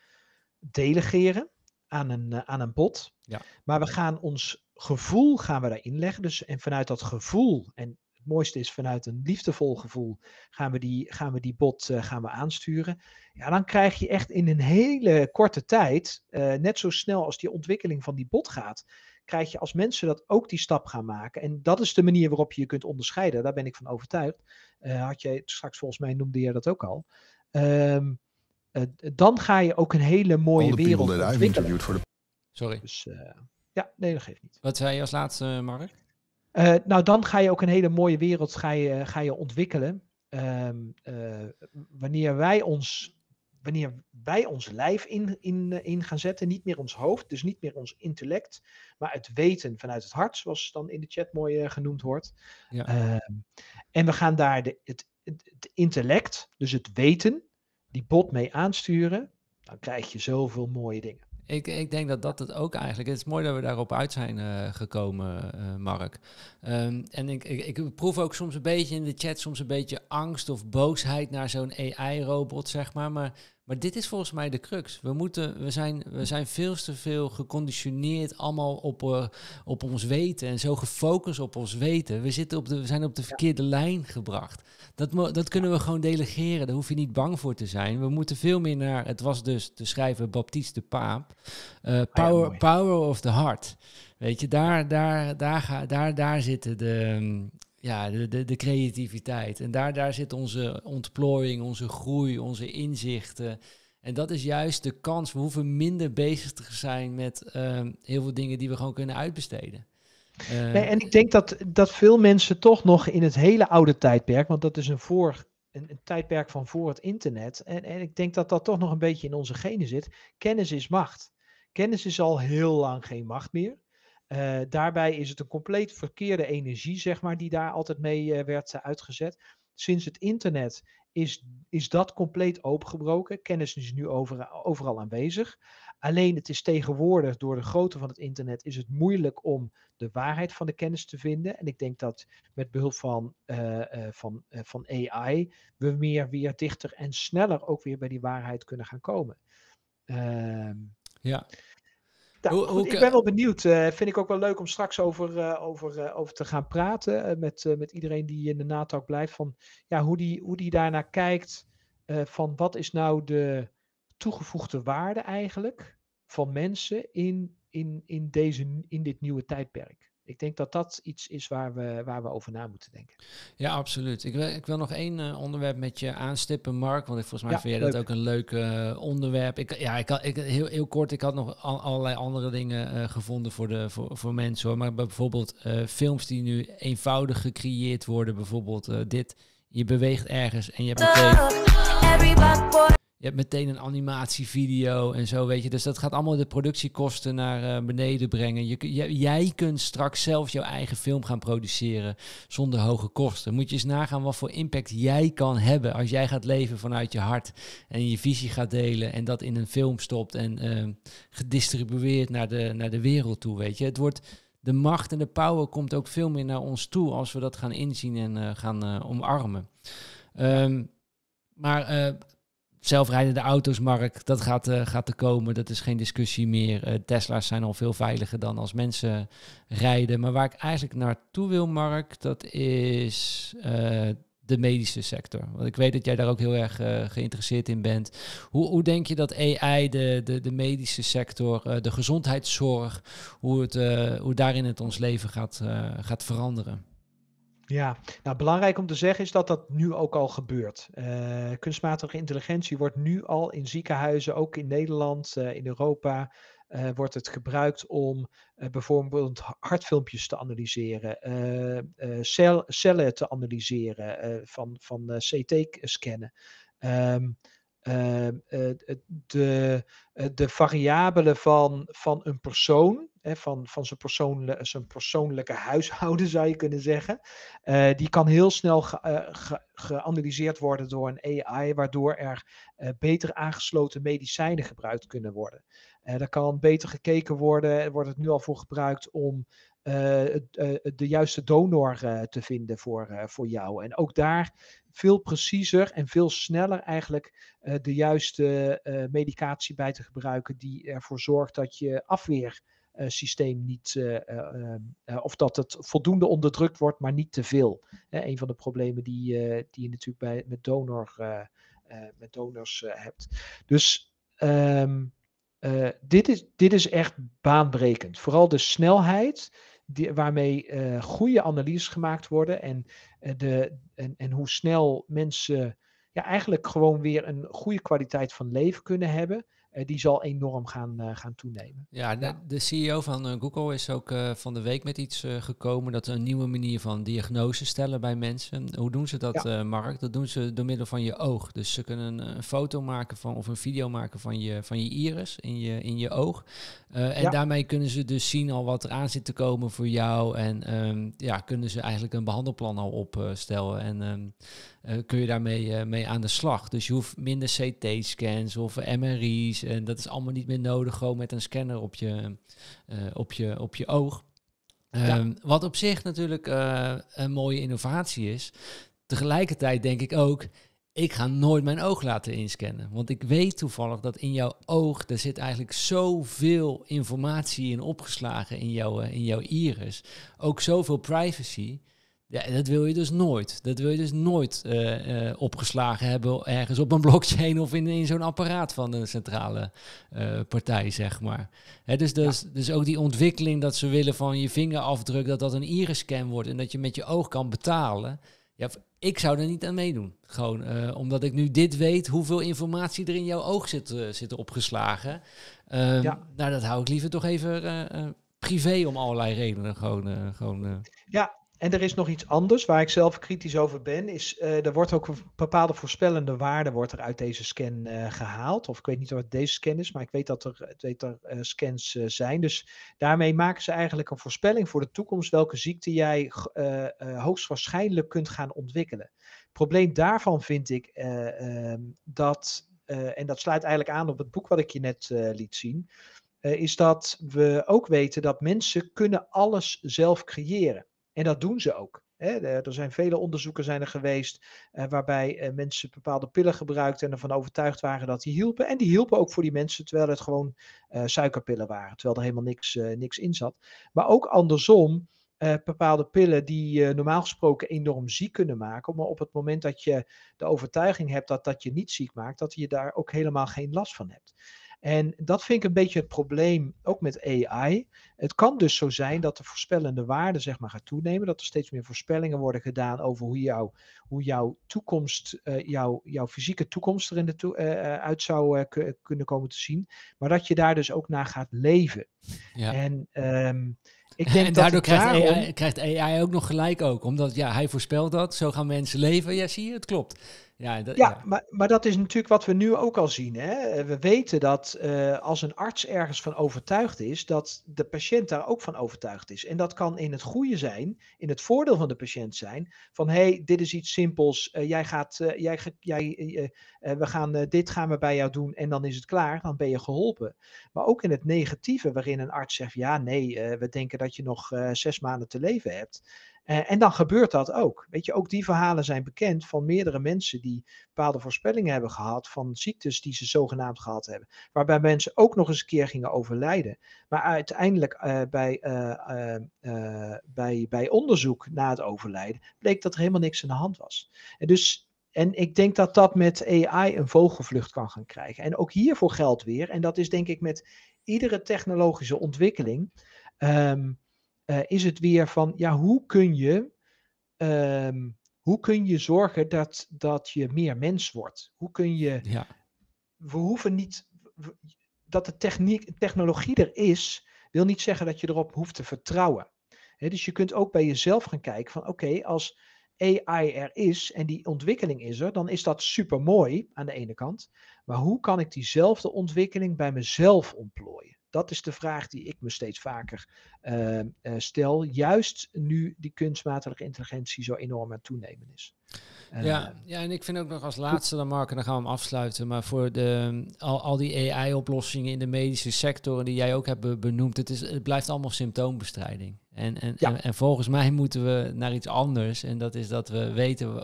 delegeren aan een, eh, aan een bot, ja. maar we gaan ons gevoel gaan we daarin leggen. Dus en vanuit dat gevoel en het mooiste is vanuit een liefdevol gevoel gaan we die, gaan we die bot eh, gaan we aansturen. Ja, dan krijg je echt in een hele korte tijd, eh, net zo snel als die ontwikkeling van die bot gaat, krijg je als mensen dat ook die stap gaan maken. En dat is de manier waarop je je kunt onderscheiden. Daar ben ik van overtuigd. Eh, had jij straks volgens mij noemde je dat ook al. Ehm, dan ga je ook een hele mooie wereld ontwikkelen. Sorry. Dus, ja, nee, dat geeft niet. Wat zei je als laatste, Mark? Eh, nou, dan ga je ook een hele mooie wereld ga je, ga je ontwikkelen. Ehm, eh, wanneer, wij ons, wanneer wij ons lijf in, in, eh, in gaan zetten, niet meer ons hoofd, dus niet meer ons intellect, maar het weten vanuit het hart, zoals dan in de chat mooi genoemd wordt. Ja. Ehm, en we gaan daar de, het intellect, dus het weten, die bot mee aansturen, dan krijg je zoveel mooie dingen. Ik, ik denk dat dat het ook eigenlijk Het is mooi dat we daarop uit zijn eh, gekomen, eh, Mark. Ehm, en ik, ik, ik, proef ook soms een beetje in de chat, soms een beetje angst of boosheid naar zo'n AI-robot, zeg maar. Maar maar dit is volgens mij de crux. We, moeten, we, zijn, we zijn veel te veel geconditioneerd allemaal op, eh, op ons weten en zo gefocust op ons weten. We, zitten op de, we zijn op de verkeerde lijn gebracht. Dat, dat kunnen we gewoon delegeren, daar hoef je niet bang voor te zijn. We moeten veel meer naar, het was dus te schrijven. Baptiste de Paap, eh, ah power, power of the Heart. Weet je, daar, daar, daar, daar, daar, daar zitten de, ja, de, de, creativiteit. En daar, daar zit onze ontplooiing, onze groei, onze inzichten. En dat is juist de kans. We hoeven minder bezig te zijn met ehm, heel veel dingen die we gewoon kunnen uitbesteden. Ehm, nee, en ik denk dat, dat veel mensen toch nog in het hele oude tijdperk, want dat is een, voor, een tijdperk van voor het internet. En, en ik denk dat dat toch nog een beetje in onze genen zit. Kennis is macht. Kennis is al heel lang geen macht meer. Eh, daarbij is het een compleet verkeerde energie, zeg maar, die daar altijd mee eh, werd eh, uitgezet. Sinds het internet is, is dat compleet opengebroken. Kennis is nu overal aanwezig. Alleen het is tegenwoordig, door de grootte van het internet, is het moeilijk om de waarheid van de kennis te vinden. En ik denk dat met behulp van, van, van AI we meer weer dichter en sneller ook weer bij die waarheid kunnen gaan komen. Ehm, ja. Nou, ik ben wel benieuwd. Eh, vind ik ook wel leuk om straks over, eh, over, eh, over te gaan praten met, met iedereen die in de natak blijft. Van, ja, hoe, die, hoe die daarnaar kijkt van wat is nou de toegevoegde waarde eigenlijk van mensen in, in, in, deze, in dit nieuwe tijdperk ik denk dat dat iets is waar we, waar we over na moeten denken. Ja, absoluut. Ik wil, ik wil nog één eh, onderwerp met je aanstippen, Mark. Want ik, volgens mij vind jij dat ook een leuk eh, onderwerp. Ik, ja, ik, ik, heel, heel kort, ik had nog allerlei andere dingen eh, gevonden voor, de, voor, voor mensen. Hoor. Maar bijvoorbeeld films die nu eenvoudig gecreëerd worden. Bijvoorbeeld dit. Je beweegt ergens en je hebt een je hebt meteen een animatievideo en zo, weet je. Dus dat gaat allemaal de productiekosten naar eh, beneden brengen. Je, jij kunt straks zelf jouw eigen film gaan produceren zonder hoge kosten. Moet je eens nagaan wat voor impact jij kan hebben als jij gaat leven vanuit je hart en je visie gaat delen en dat in een film stopt en eh, gedistribueerd naar de, naar de wereld toe, weet je. Het wordt, de macht en de power komt ook veel meer naar ons toe als we dat gaan inzien en eh, gaan omarmen. Ehm, maar zelfrijdende autos mark dat gaat, uh, gaat er komen. Dat is geen discussie meer. Eh, Tesla's zijn al veel veiliger dan als mensen rijden. Maar waar ik eigenlijk naartoe wil, Mark, dat is uh, de medische sector. Want ik weet dat jij daar ook heel erg geïnteresseerd in bent. Hoe, hoe denk je dat AI de, de, de medische sector, de gezondheidszorg, hoe, het, hoe daarin het ons leven gaat, gaat veranderen? Ja, nou belangrijk om te zeggen is dat dat nu ook al gebeurt. Eh, kunstmatige intelligentie wordt nu al in ziekenhuizen, ook in Nederland, eh, in Europa, eh, wordt het gebruikt om bijvoorbeeld hartfilmpjes te analyseren, cellen te analyseren, van, van CT-scannen. Um, ehm, Ehm, eh, eh, de, eh, de variabelen van, van een persoon, hè, van, van zijn, zijn persoonlijke huishouden zou je kunnen zeggen, die kan heel snel geanalyseerd worden door een AI, waardoor er beter aangesloten medicijnen gebruikt kunnen worden. Er kan beter gekeken worden, er wordt het nu al voor gebruikt om eh, eh, de juiste donor eh, te vinden voor, voor jou. En ook daar veel preciezer en veel sneller eigenlijk de juiste medicatie bij te gebruiken die ervoor zorgt dat je afweer systeem niet, uh, of dat het voldoende onderdrukt wordt, maar niet te veel. een van de problemen die, die je natuurlijk bij, met, donor, met donors hebt. Dus ehm, eh, dit, is, dit is echt baanbrekend. Vooral de snelheid waarmee uh, goede analyses gemaakt worden en, eh, de, en, en hoe snel mensen ja, eigenlijk gewoon weer een goede kwaliteit van leven kunnen hebben. Eh, die zal enorm gaan, eh, gaan toenemen. Ja, de, CEO van eh, Google is ook van de week met iets gekomen. Dat een nieuwe manier van diagnose stellen bij mensen. Hoe doen ze dat, Mark? Dat doen ze door middel van je oog. Dus ze kunnen een foto maken van, of een video maken van je, van je iris in je, in je oog. en daarmee kunnen ze dus zien al wat er aan zit te komen voor jou. En ehm, ja, kunnen ze eigenlijk een behandelplan al opstellen. en ehm, kun je daarmee mee aan de slag. Dus je hoeft minder CT-scans of MRI's en eh, dat is allemaal niet meer nodig, gewoon met een scanner op je, eh, op je, op je oog. Ehm, wat op zich natuurlijk eh, een mooie innovatie is. Tegelijkertijd denk ik ook, ik ga nooit mijn oog laten inscannen. Want ik weet toevallig dat in jouw oog, er zit eigenlijk zoveel informatie in opgeslagen in jouw, in jouw iris. Ook zoveel privacy. Ja, dat wil je dus nooit. Dat wil je dus nooit eh, eh, opgeslagen hebben ergens op een blockchain of in, in zo'n apparaat van een centrale eh, partij, zeg maar. Hè, dus, dus, dus ook die ontwikkeling dat ze willen van je vingerafdruk, dat dat een iris-scan wordt en dat je met je oog kan betalen. Ja, ik zou er niet aan meedoen. Gewoon omdat ik nu dit weet, hoeveel informatie er in jouw oog zit, zit opgeslagen. Ehm, ja. Nou, dat hou ik liever toch even privé om allerlei redenen. Gewoon, gewoon, ja, en er is nog iets anders waar ik zelf kritisch over ben. Is, eh, er wordt ook een bepaalde voorspellende waarde wordt er uit deze scan eh, gehaald. Of ik weet niet of deze scan is, maar ik weet dat er, weet er eh, scans zijn. Dus daarmee maken ze eigenlijk een voorspelling voor de toekomst welke ziekte jij hoogstwaarschijnlijk kunt gaan ontwikkelen. Het probleem daarvan vind ik ehm, dat, en dat sluit eigenlijk aan op het boek wat ik je net liet zien, is dat we ook weten dat mensen kunnen alles zelf creëren. En dat doen ze ook. Hè. Er zijn vele onderzoeken zijn er geweest eh, waarbij eh, mensen bepaalde pillen gebruikten en ervan overtuigd waren dat die hielpen. En die hielpen ook voor die mensen, terwijl het gewoon eh, suikerpillen waren, terwijl er helemaal niks, niks in zat. Maar ook andersom, bepaalde pillen die normaal gesproken enorm ziek kunnen maken. Maar op het moment dat je de overtuiging hebt dat dat je niet ziek maakt, dat je daar ook helemaal geen last van hebt. En dat vind ik een beetje het probleem, ook met AI. Het kan dus zo zijn dat de voorspellende waarde zeg maar, gaat toenemen, dat er steeds meer voorspellingen worden gedaan over hoe, jou, hoe jouw toekomst, eh, jouw, jouw fysieke toekomst er in de eh, eh, uit zou kunnen komen te zien. Maar dat je daar dus ook naar gaat leven. Ja. En ehm, ik denk daardoor dat krijgt, AI, krijgt AI ook nog gelijk ook, omdat ja, hij voorspelt dat, zo gaan mensen leven. Ja, zie je, het klopt. Ja, Maar, maar, dat is natuurlijk wat we nu ook al zien. Hè? Eh, we weten dat eh, als een arts ergens van overtuigd is, dat de patiënt daar ook van overtuigd is. En dat kan in het goede zijn, in het voordeel van de patiënt zijn, van hé, hey, dit is iets simpels, eh, jij gaat, jij, jij, we gaan, dit gaan we bij jou doen en dan is het klaar, dan ben je geholpen. Maar ook in het negatieve, waarin een arts zegt, ja nee, we denken dat je nog zes maanden te leven hebt. Eh, en dan gebeurt dat ook. Weet je, ook die verhalen zijn bekend van meerdere mensen die bepaalde voorspellingen hebben gehad van ziektes die ze zogenaamd gehad hebben. Waarbij mensen ook nog eens een keer gingen overlijden. Maar uiteindelijk eh, bij, eh, bij, bij onderzoek na het overlijden bleek dat er helemaal niks aan de hand was. En dus en ik denk dat dat met AI een vogelvlucht kan gaan krijgen. En ook hiervoor geldt weer, en dat is denk ik met iedere technologische ontwikkeling. Ehm, eh, is het weer van, ja, hoe kun je, ehm, hoe kun je zorgen dat, dat je meer mens wordt? Hoe kun je, ja. we hoeven niet, dat de techniek, technologie er is, wil niet zeggen dat je erop hoeft te vertrouwen. dus je kunt ook bij jezelf gaan kijken van, oké, als AI er is en die ontwikkeling is er, dan is dat super mooi aan de ene kant. Maar hoe kan ik diezelfde ontwikkeling bij mezelf ontplooien? Dat is de vraag die ik me steeds vaker eh, eh, stel. Juist nu die kunstmatige intelligentie zo enorm aan toenemen is ja, eh, ja, en ik vind ook nog als laatste dan, Mark, en dan gaan we hem afsluiten. Maar voor de, mm, al, al die AI-oplossingen in de medische sector, die jij ook hebt benoemd, het, is, het blijft allemaal symptoombestrijding. En, en, en, volgens mij moeten we naar iets anders. En dat is dat we weten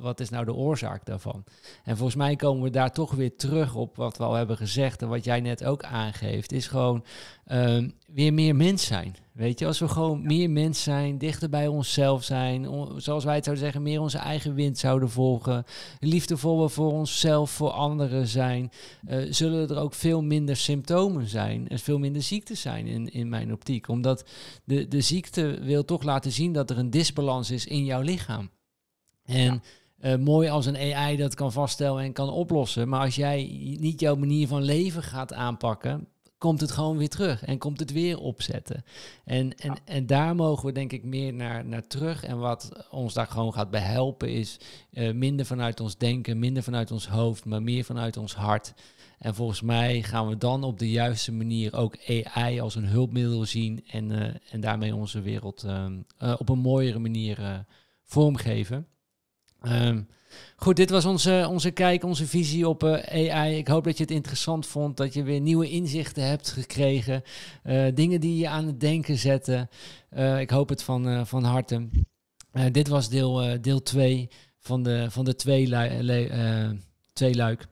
wat, is nou de oorzaak daarvan. En volgens mij komen we daar toch weer terug op wat we al hebben gezegd. En wat jij net ook aangeeft. Is gewoon ehm, weer meer mens zijn. Weet je, als we gewoon meer mens zijn, dichter bij onszelf zijn, zoals wij het zouden zeggen, meer onze eigen wind zouden volgen, liefdevoller voor onszelf, voor anderen zijn, eh, zullen er ook veel minder symptomen zijn en veel minder ziektes zijn in, in mijn optiek. Omdat de, de ziekte wil toch laten zien dat er een disbalans is in jouw lichaam. En eh, mooi als een AI dat kan vaststellen en kan oplossen. Maar als jij niet jouw manier van leven gaat aanpakken, komt het gewoon weer terug en komt het weer opzetten. En, en, en daar mogen we denk ik meer naar, naar terug. En wat ons daar gewoon gaat behelpen is eh, minder vanuit ons denken, minder vanuit ons hoofd, maar meer vanuit ons hart. En volgens mij gaan we dan op de juiste manier ook AI als een hulpmiddel zien en, eh, en daarmee onze wereld ehm, eh, op een mooiere manier vormgeven. Ehm, Goed, dit was onze, onze kijk, onze visie op eh, AI. Ik hoop dat je het interessant vond, dat je weer nieuwe inzichten hebt gekregen. Eh, dingen die je aan het denken zetten. Eh, ik hoop het van, van harte. dit was deel 2 deel van de, van de twee, twee luik.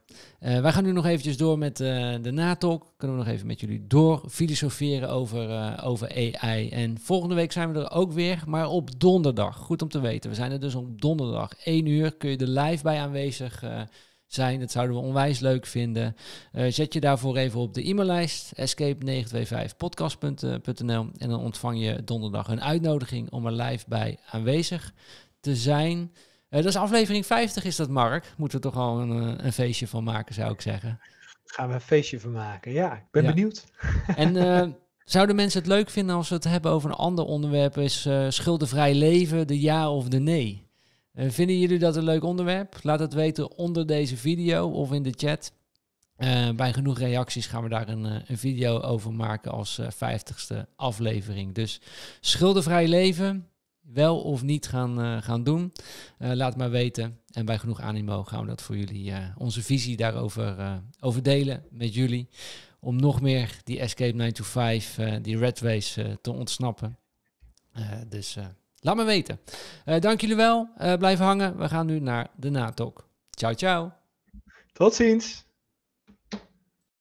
Eh, wij gaan nu nog eventjes door met uh, de natalk. Kunnen we nog even met jullie door filosoferen over, eh, over AI. En volgende week zijn we er ook weer, maar op donderdag. Goed om te weten. We zijn er dus op donderdag. 1 uur kun je er live bij aanwezig zijn. Dat zouden we onwijs leuk vinden. zet je daarvoor even op de e-maillijst escape925podcast.nl en dan ontvang je donderdag een uitnodiging om er live bij aanwezig te zijn. Dus aflevering 50 is dat, Mark. Moeten we toch al een, eh, een, feestje van maken, zou ik zeggen. Gaan we een feestje van maken, ja. Ik ben benieuwd. En eh, zouden mensen het leuk vinden als we het hebben over een ander onderwerp? Is schuldenvrij leven, de ja of de nee? vinden jullie dat een leuk onderwerp? Laat het weten onder deze video of in de chat. bij genoeg reacties gaan we daar een, een video over maken als 50ste aflevering. Dus schuldenvrij leven, wel of niet gaan, eh, gaan doen? Eh, laat maar weten. En bij genoeg animo gaan we dat voor jullie, eh, onze visie daarover over delen met jullie. Om nog meer die Escape 9 to 5, die Red Race te ontsnappen. dus laat me weten. dank jullie wel. blijf hangen. We gaan nu naar de natalk. Ciao, ciao. Tot ziens.